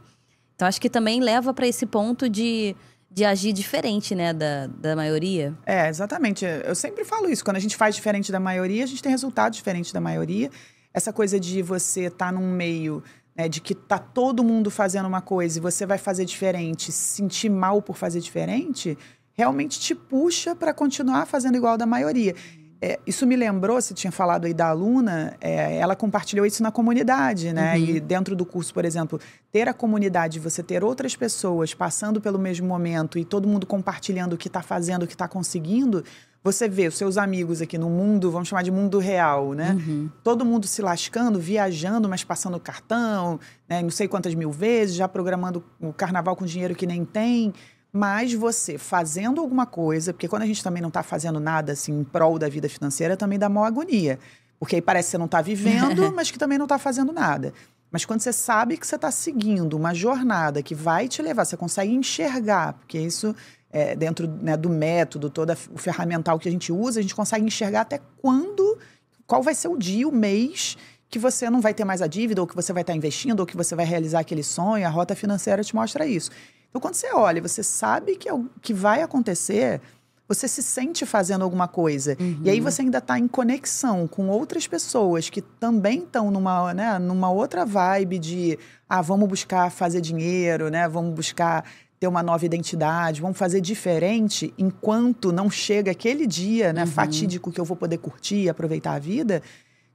Então acho que também leva para esse ponto de, de agir diferente, né, da, da maioria. É, exatamente. Eu sempre falo isso. Quando a gente faz diferente da maioria, a gente tem resultado diferente da maioria. Essa coisa de você estar tá num meio né, de que tá todo mundo fazendo uma coisa e você vai fazer diferente, sentir mal por fazer diferente, realmente te puxa para continuar fazendo igual da maioria. É, isso me lembrou, você tinha falado aí da aluna, é, ela compartilhou isso na comunidade, né? Uhum. E dentro do curso, por exemplo, ter a comunidade, você ter outras pessoas passando pelo mesmo momento e todo mundo compartilhando o que está fazendo, o que está conseguindo, você vê os seus amigos aqui no mundo, vamos chamar de mundo real, né? Uhum. Todo mundo se lascando, viajando, mas passando cartão, né? não sei quantas mil vezes, já programando o carnaval com dinheiro que nem tem. Mas você fazendo alguma coisa, porque quando a gente também não está fazendo nada assim em prol da vida financeira, também dá maior agonia. Porque aí parece que você não está vivendo, mas que também não está fazendo nada. Mas quando você sabe que você está seguindo uma jornada que vai te levar, você consegue enxergar, porque isso é, dentro né, do método, todo o ferramental que a gente usa, a gente consegue enxergar até quando, qual vai ser o dia, o mês que você não vai ter mais a dívida, ou que você vai estar tá investindo, ou que você vai realizar aquele sonho, a rota financeira te mostra isso. Então, quando você olha, você sabe que, é que vai acontecer, você se sente fazendo alguma coisa. Uhum. E aí uhum. você ainda está em conexão com outras pessoas que também estão numa, né, numa outra vibe de ah, vamos buscar fazer dinheiro, né? Vamos buscar ter uma nova identidade, vamos fazer diferente enquanto não chega aquele dia, né, uhum. fatídico que eu vou poder curtir e aproveitar a vida.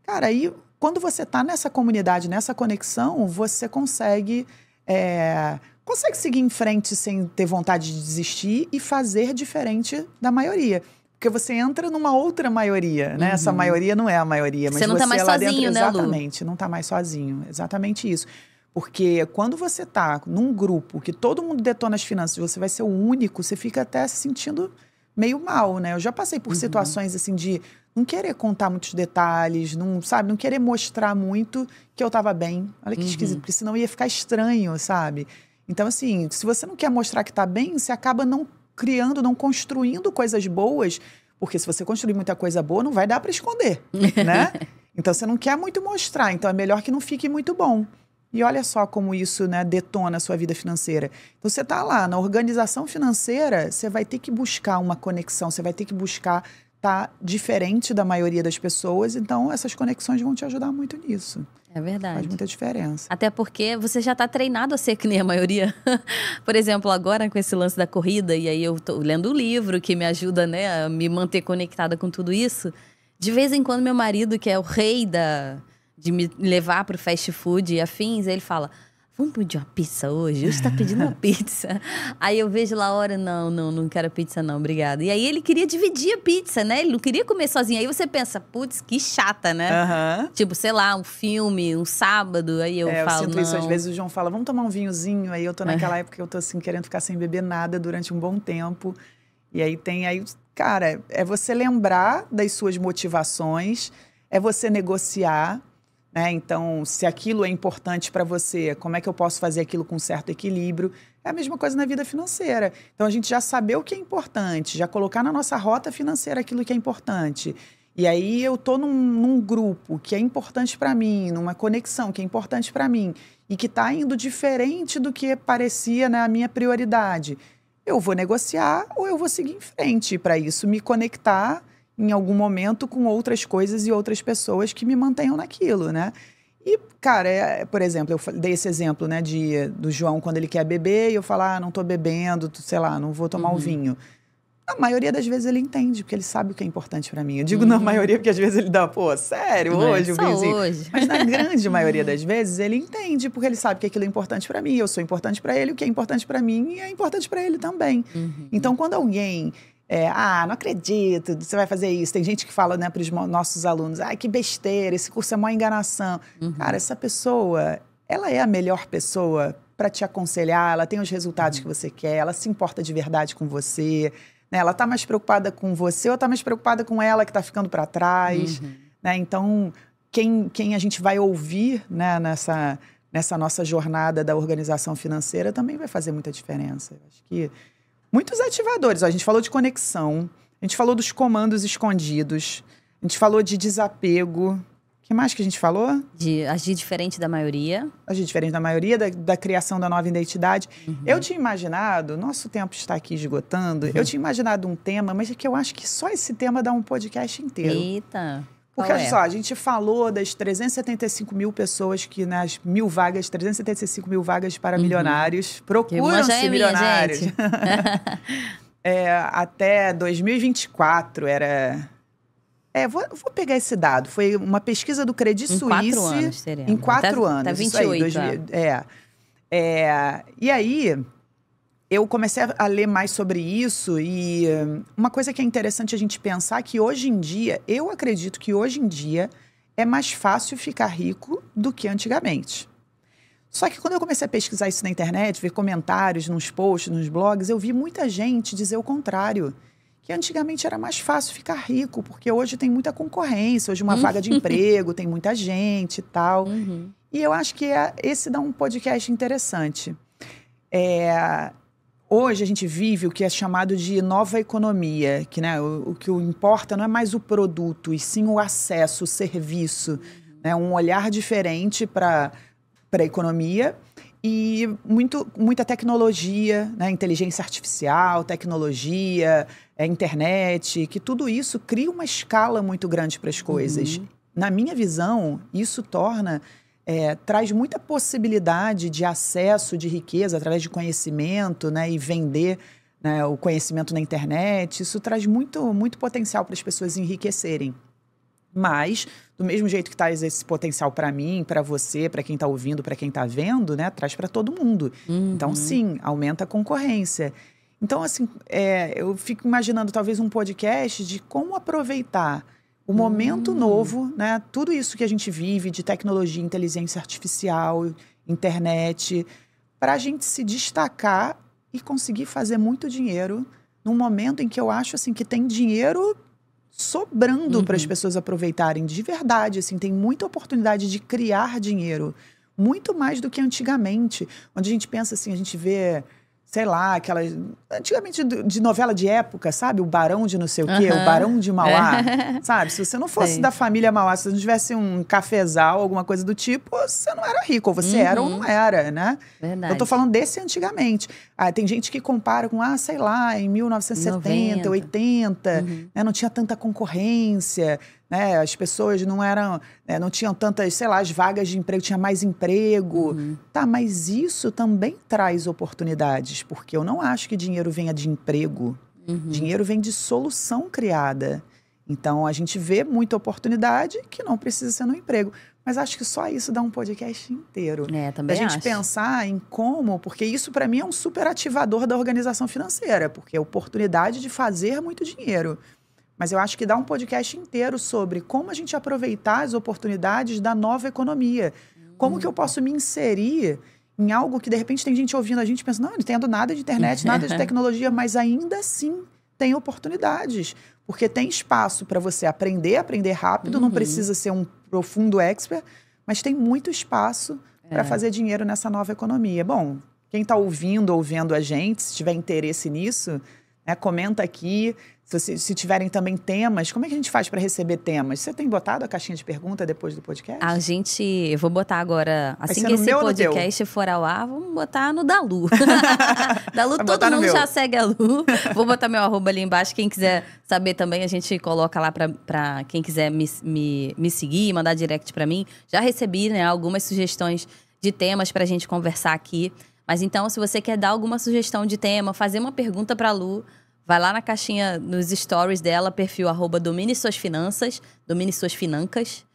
Cara, aí quando você está nessa comunidade, nessa conexão, você consegue é, consegue seguir em frente sem ter vontade de desistir e fazer diferente da maioria. Porque você entra numa outra maioria, né? Uhum. Essa maioria não é a maioria, mas tá você não está mais é sozinho, dentro, né, Exatamente, Lu? não está mais sozinho. Exatamente isso. Porque quando você está num grupo que todo mundo detona as finanças, você vai ser o único, você fica até se sentindo meio mal, né? Eu já passei por uhum. situações assim de não querer contar muitos detalhes, não, sabe, não querer mostrar muito que eu estava bem. Olha que uhum. esquisito, porque senão ia ficar estranho, sabe? Então, assim, se você não quer mostrar que está bem, você acaba não criando, não construindo coisas boas, porque se você construir muita coisa boa, não vai dar para esconder, né? Então, você não quer muito mostrar, então é melhor que não fique muito bom. E olha só como isso né, detona a sua vida financeira. Então, você está lá na organização financeira, você vai ter que buscar uma conexão, você vai ter que buscar estar tá diferente da maioria das pessoas. Então, essas conexões vão te ajudar muito nisso. É verdade. Faz muita diferença. Até porque você já está treinado a ser que nem a maioria. Por exemplo, agora com esse lance da corrida, e aí eu estou lendo o um livro que me ajuda né, a me manter conectada com tudo isso. De vez em quando, meu marido, que é o rei da, de me levar para o fast food e afins, ele fala: vamos pedir uma pizza hoje? Hoje está pedindo uma pizza. Aí eu vejo lá a hora, não, não, não quero pizza não, obrigada. E aí ele queria dividir a pizza, né? Ele não queria comer sozinho. Aí você pensa, putz, que chata, né? Uhum. Tipo, sei lá, um filme, um sábado, aí eu é, falo, eu sinto não. isso, às vezes o João fala, vamos tomar um vinhozinho. Aí eu tô naquela é. época que eu tô assim, querendo ficar sem beber nada durante um bom tempo. E aí tem, aí, cara, é você lembrar das suas motivações, é você negociar, né? Então, se aquilo é importante para você, como é que eu posso fazer aquilo com certo equilíbrio? É a mesma coisa na vida financeira. Então, a gente já saber o que é importante, já colocar na nossa rota financeira aquilo que é importante. E aí eu tô num, num grupo que é importante para mim, numa conexão que é importante para mim e que está indo diferente do que parecia né, a minha prioridade. Eu vou negociar ou eu vou seguir em frente para isso, me conectar em algum momento com outras coisas e outras pessoas que me mantenham naquilo, né? E, cara, é, por exemplo, eu dei esse exemplo, né, de, do João quando ele quer beber e eu falar, ah, não tô bebendo, sei lá, não vou tomar uhum. o vinho. A maioria das vezes ele entende, porque ele sabe o que é importante para mim. Eu digo uhum. na maioria, porque às vezes ele dá, pô, sério, é hoje o vinhozinho. Hoje. Mas na grande maioria das uhum. vezes ele entende, porque ele sabe que aquilo é importante para mim, eu sou importante para ele, o que é importante para mim é importante para ele também. Uhum. Então, quando alguém é, ah, não acredito, você vai fazer isso. Tem gente que fala né, para os nossos alunos, ah, que besteira, esse curso é uma enganação. Uhum. Cara, essa pessoa, ela é a melhor pessoa para te aconselhar, ela tem os resultados uhum. que você quer, ela se importa de verdade com você, né? ela está mais preocupada com você ou está mais preocupada com ela que está ficando para trás. Uhum. Né? Então, quem, quem a gente vai ouvir né, nessa, nessa nossa jornada da organização financeira também vai fazer muita diferença. Eu acho que muitos ativadores. Ó, a gente falou de conexão, a gente falou dos comandos escondidos, a gente falou de desapego. O que mais que a gente falou? De agir diferente da maioria. Agir diferente da maioria, da, da criação da nova identidade. Uhum. Eu tinha imaginado, nosso tempo está aqui esgotando, uhum. eu tinha imaginado um tema, mas é que eu acho que só esse tema dá um podcast inteiro. Eita! Porque, olha é? só, a gente falou das 375 mil pessoas que nas né, mil vagas, 375 mil vagas para uhum. milionários, procuram-se é milionários. é, até 2024 era... É, vou, vou, pegar esse dado. Foi uma pesquisa do Credit Suisse. Em quatro anos, teremos. Em quatro tá, tá anos. Tá 28, aí, 2000, é. É, e aí, eu comecei a ler mais sobre isso e hum, uma coisa que é interessante a gente pensar que hoje em dia, eu acredito que hoje em dia é mais fácil ficar rico do que antigamente. Só que quando eu comecei a pesquisar isso na internet, ver comentários nos posts, nos blogs, eu vi muita gente dizer o contrário. Que antigamente era mais fácil ficar rico, porque hoje tem muita concorrência, hoje uma uhum. vaga de emprego, tem muita gente e tal. Uhum. E eu acho que é, esse dá um podcast interessante. É, Hoje a gente vive o que é chamado de nova economia, que né, o, o que importa não é mais o produto, e sim o acesso, o serviço, né, um olhar diferente para a economia e muito, muita tecnologia, né, inteligência artificial, tecnologia, é, internet, que tudo isso cria uma escala muito grande para as coisas. Uhum. Na minha visão, isso torna é, traz muita possibilidade de acesso de riqueza através de conhecimento né, e vender né, o conhecimento na internet. Isso traz muito, muito potencial para as pessoas enriquecerem. Mas, do mesmo jeito que traz esse potencial para mim, para você, para quem está ouvindo, para quem está vendo, né, traz para todo mundo. Então, uhum. Então, sim, aumenta a concorrência. Então, assim, é, eu fico imaginando talvez um podcast de como aproveitar o momento hum. novo, né? Tudo isso que a gente vive de tecnologia, inteligência artificial, internet, para a gente se destacar e conseguir fazer muito dinheiro num momento em que eu acho assim que tem dinheiro sobrando uhum. para as pessoas aproveitarem de verdade, assim, tem muita oportunidade de criar dinheiro, muito mais do que antigamente, onde a gente pensa assim, a gente vê sei lá, aquelas. Antigamente de novela de época, sabe? O Barão de não sei o quê, o Barão de Mauá. É. Sabe? Se você não fosse Sim. da família Mauá, se você não tivesse um cafezal, alguma coisa do tipo, você não era rico, ou você uhum. era ou uhum. não era, né? Verdade. Eu tô falando desse antigamente. Ah, tem gente que compara com, ah, sei lá, em 1970, 90. 80, uhum. né? não tinha tanta concorrência. Né? As pessoas não eram, né? não tinham tantas, sei lá, as vagas de emprego, tinha mais emprego. Uhum. Tá, mas isso também traz oportunidades porque eu não acho que dinheiro venha de emprego. Uhum. Dinheiro vem de solução criada. Então a gente vê muita oportunidade que não precisa ser no emprego. Mas acho que só isso dá um podcast inteiro. É, também. A gente acho. pensar em como, porque isso para mim é um super ativador da organização financeira, porque é oportunidade de fazer muito dinheiro. Mas eu acho que dá um podcast inteiro sobre como a gente aproveitar as oportunidades da nova economia. Como que eu uhum. posso me inserir em algo que de repente tem gente ouvindo a gente pensando, não, não entendo nada de internet, nada de tecnologia, mas ainda assim tem oportunidades, porque tem espaço para você aprender, aprender rápido, uhum. não precisa ser um profundo expert, mas tem muito espaço é. para fazer dinheiro nessa nova economia. Bom, quem está ouvindo ou vendo a gente, se tiver interesse nisso, né, comenta aqui, se, se, tiverem também temas, como é que a gente faz para receber temas? Você tem botado a caixinha de pergunta depois do podcast? A gente, eu vou botar agora, assim que esse podcast for ao ar, vamos botar no Dalu. Dalu, todo mundo já segue a Lu. Vou botar meu arroba ali embaixo. Quem quiser saber também, a gente coloca lá para quem quiser me, me, me seguir, mandar direct para mim. Já recebi né, algumas sugestões de temas para a gente conversar aqui. Mas então, se você quer dar alguma sugestão de tema, fazer uma pergunta para a Lu, Vai lá na caixinha, nos stories dela, perfil arroba domine suas finanças, domine suas financas.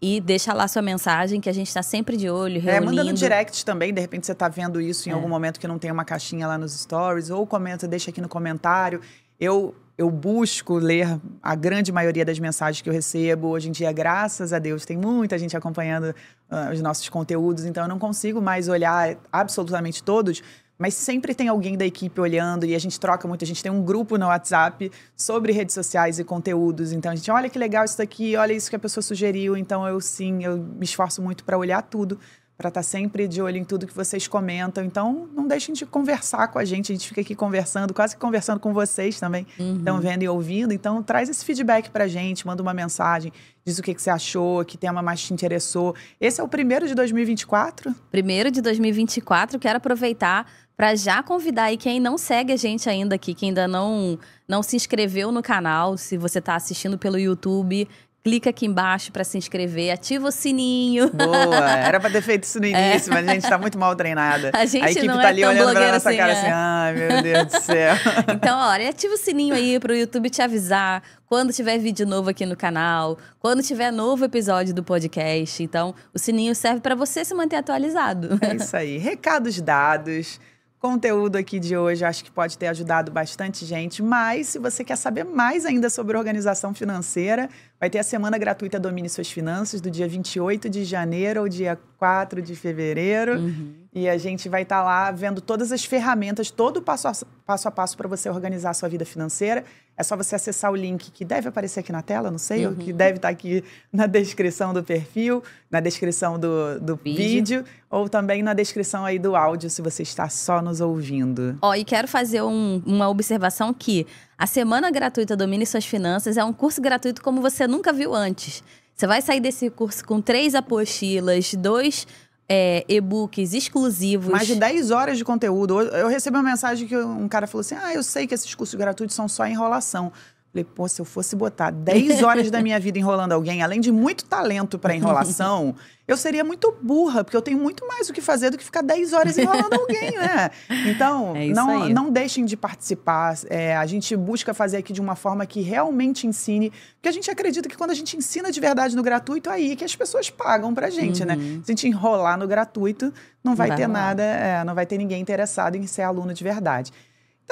E deixa lá sua mensagem, que a gente está sempre de olho, reunindo. É, manda no direct também, de repente você está vendo isso em é. algum momento que não tem uma caixinha lá nos stories. Ou comenta, deixa aqui no comentário. Eu, eu busco ler a grande maioria das mensagens que eu recebo. Hoje em dia, graças a Deus, tem muita gente acompanhando uh, os nossos conteúdos. Então, eu não consigo mais olhar absolutamente todos, mas sempre tem alguém da equipe olhando e a gente troca muito. A gente tem um grupo no WhatsApp sobre redes sociais e conteúdos. Então a gente olha que legal isso daqui, olha isso que a pessoa sugeriu. Então eu sim, eu me esforço muito para olhar tudo para estar tá sempre de olho em tudo que vocês comentam. Então, não deixem de conversar com a gente. A gente fica aqui conversando, quase que conversando com vocês também. Uhum. Estão vendo e ouvindo. Então, traz esse feedback para a gente, manda uma mensagem, diz o que, que você achou, que tema mais te interessou. Esse é o primeiro de 2024? Primeiro de 2024. Quero aproveitar para já convidar aí quem não segue a gente ainda aqui, quem ainda não, não se inscreveu no canal, se você está assistindo pelo YouTube, clica aqui embaixo para se inscrever, ativa o sininho. Boa, era para ter feito isso no é. início, é. mas a gente está muito mal treinada. A, gente a equipe não tá é ali olhando pra nossa assim, cara é. assim, ai meu Deus do céu. Então, olha, ativa o sininho aí para o YouTube te avisar quando tiver vídeo novo aqui no canal, quando tiver novo episódio do podcast. Então, o sininho serve para você se manter atualizado. É isso aí, recados dados conteúdo aqui de hoje acho que pode ter ajudado bastante gente, mas se você quer saber mais ainda sobre organização financeira, vai ter a semana gratuita Domine Suas Finanças, do dia 28 de janeiro ao dia 4 de fevereiro. Uhum. E a gente vai estar tá lá vendo todas as ferramentas, todo o passo a passo para você organizar a sua vida financeira. É só você acessar o link que deve aparecer aqui na tela, não sei, uhum. que deve estar tá aqui na descrição do perfil, na descrição do, do vídeo. vídeo. ou também na descrição aí do áudio, se você está só nos ouvindo. Ó, oh, e quero fazer um, uma observação que a Semana Gratuita Domine Suas Finanças é um curso gratuito como você nunca viu antes. Você vai sair desse curso com três apostilas, dois é, e-books exclusivos. Mais de 10 horas de conteúdo. Eu recebi uma mensagem que um cara falou assim: Ah, eu sei que esses cursos gratuitos são só enrolação. Falei, pô, se eu fosse botar 10 horas da minha vida enrolando alguém, além de muito talento para enrolação, eu seria muito burra, porque eu tenho muito mais o que fazer do que ficar 10 horas enrolando alguém, né? Então, é não, não deixem de participar. É, a gente busca fazer aqui de uma forma que realmente ensine, porque a gente acredita que quando a gente ensina de verdade no gratuito, é aí que as pessoas pagam pra gente, né? uhum. né? Se a gente enrolar no gratuito, não vai, vai ter lá. nada, é, não vai ter ninguém interessado em ser aluno de verdade.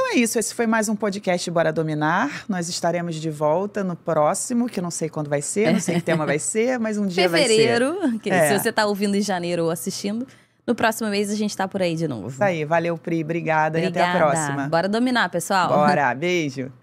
Então é isso, esse foi mais um podcast Bora Dominar. Nós estaremos de volta no próximo, que eu não sei quando vai ser, não sei que tema vai ser, mas um dia Fevereiro, vai ser. Fevereiro, é. se você está ouvindo em janeiro ou assistindo. No próximo mês a gente está por aí de novo. Isso aí, valeu Pri, obrigada, obrigada. e até a próxima. Bora dominar, pessoal. Bora, beijo.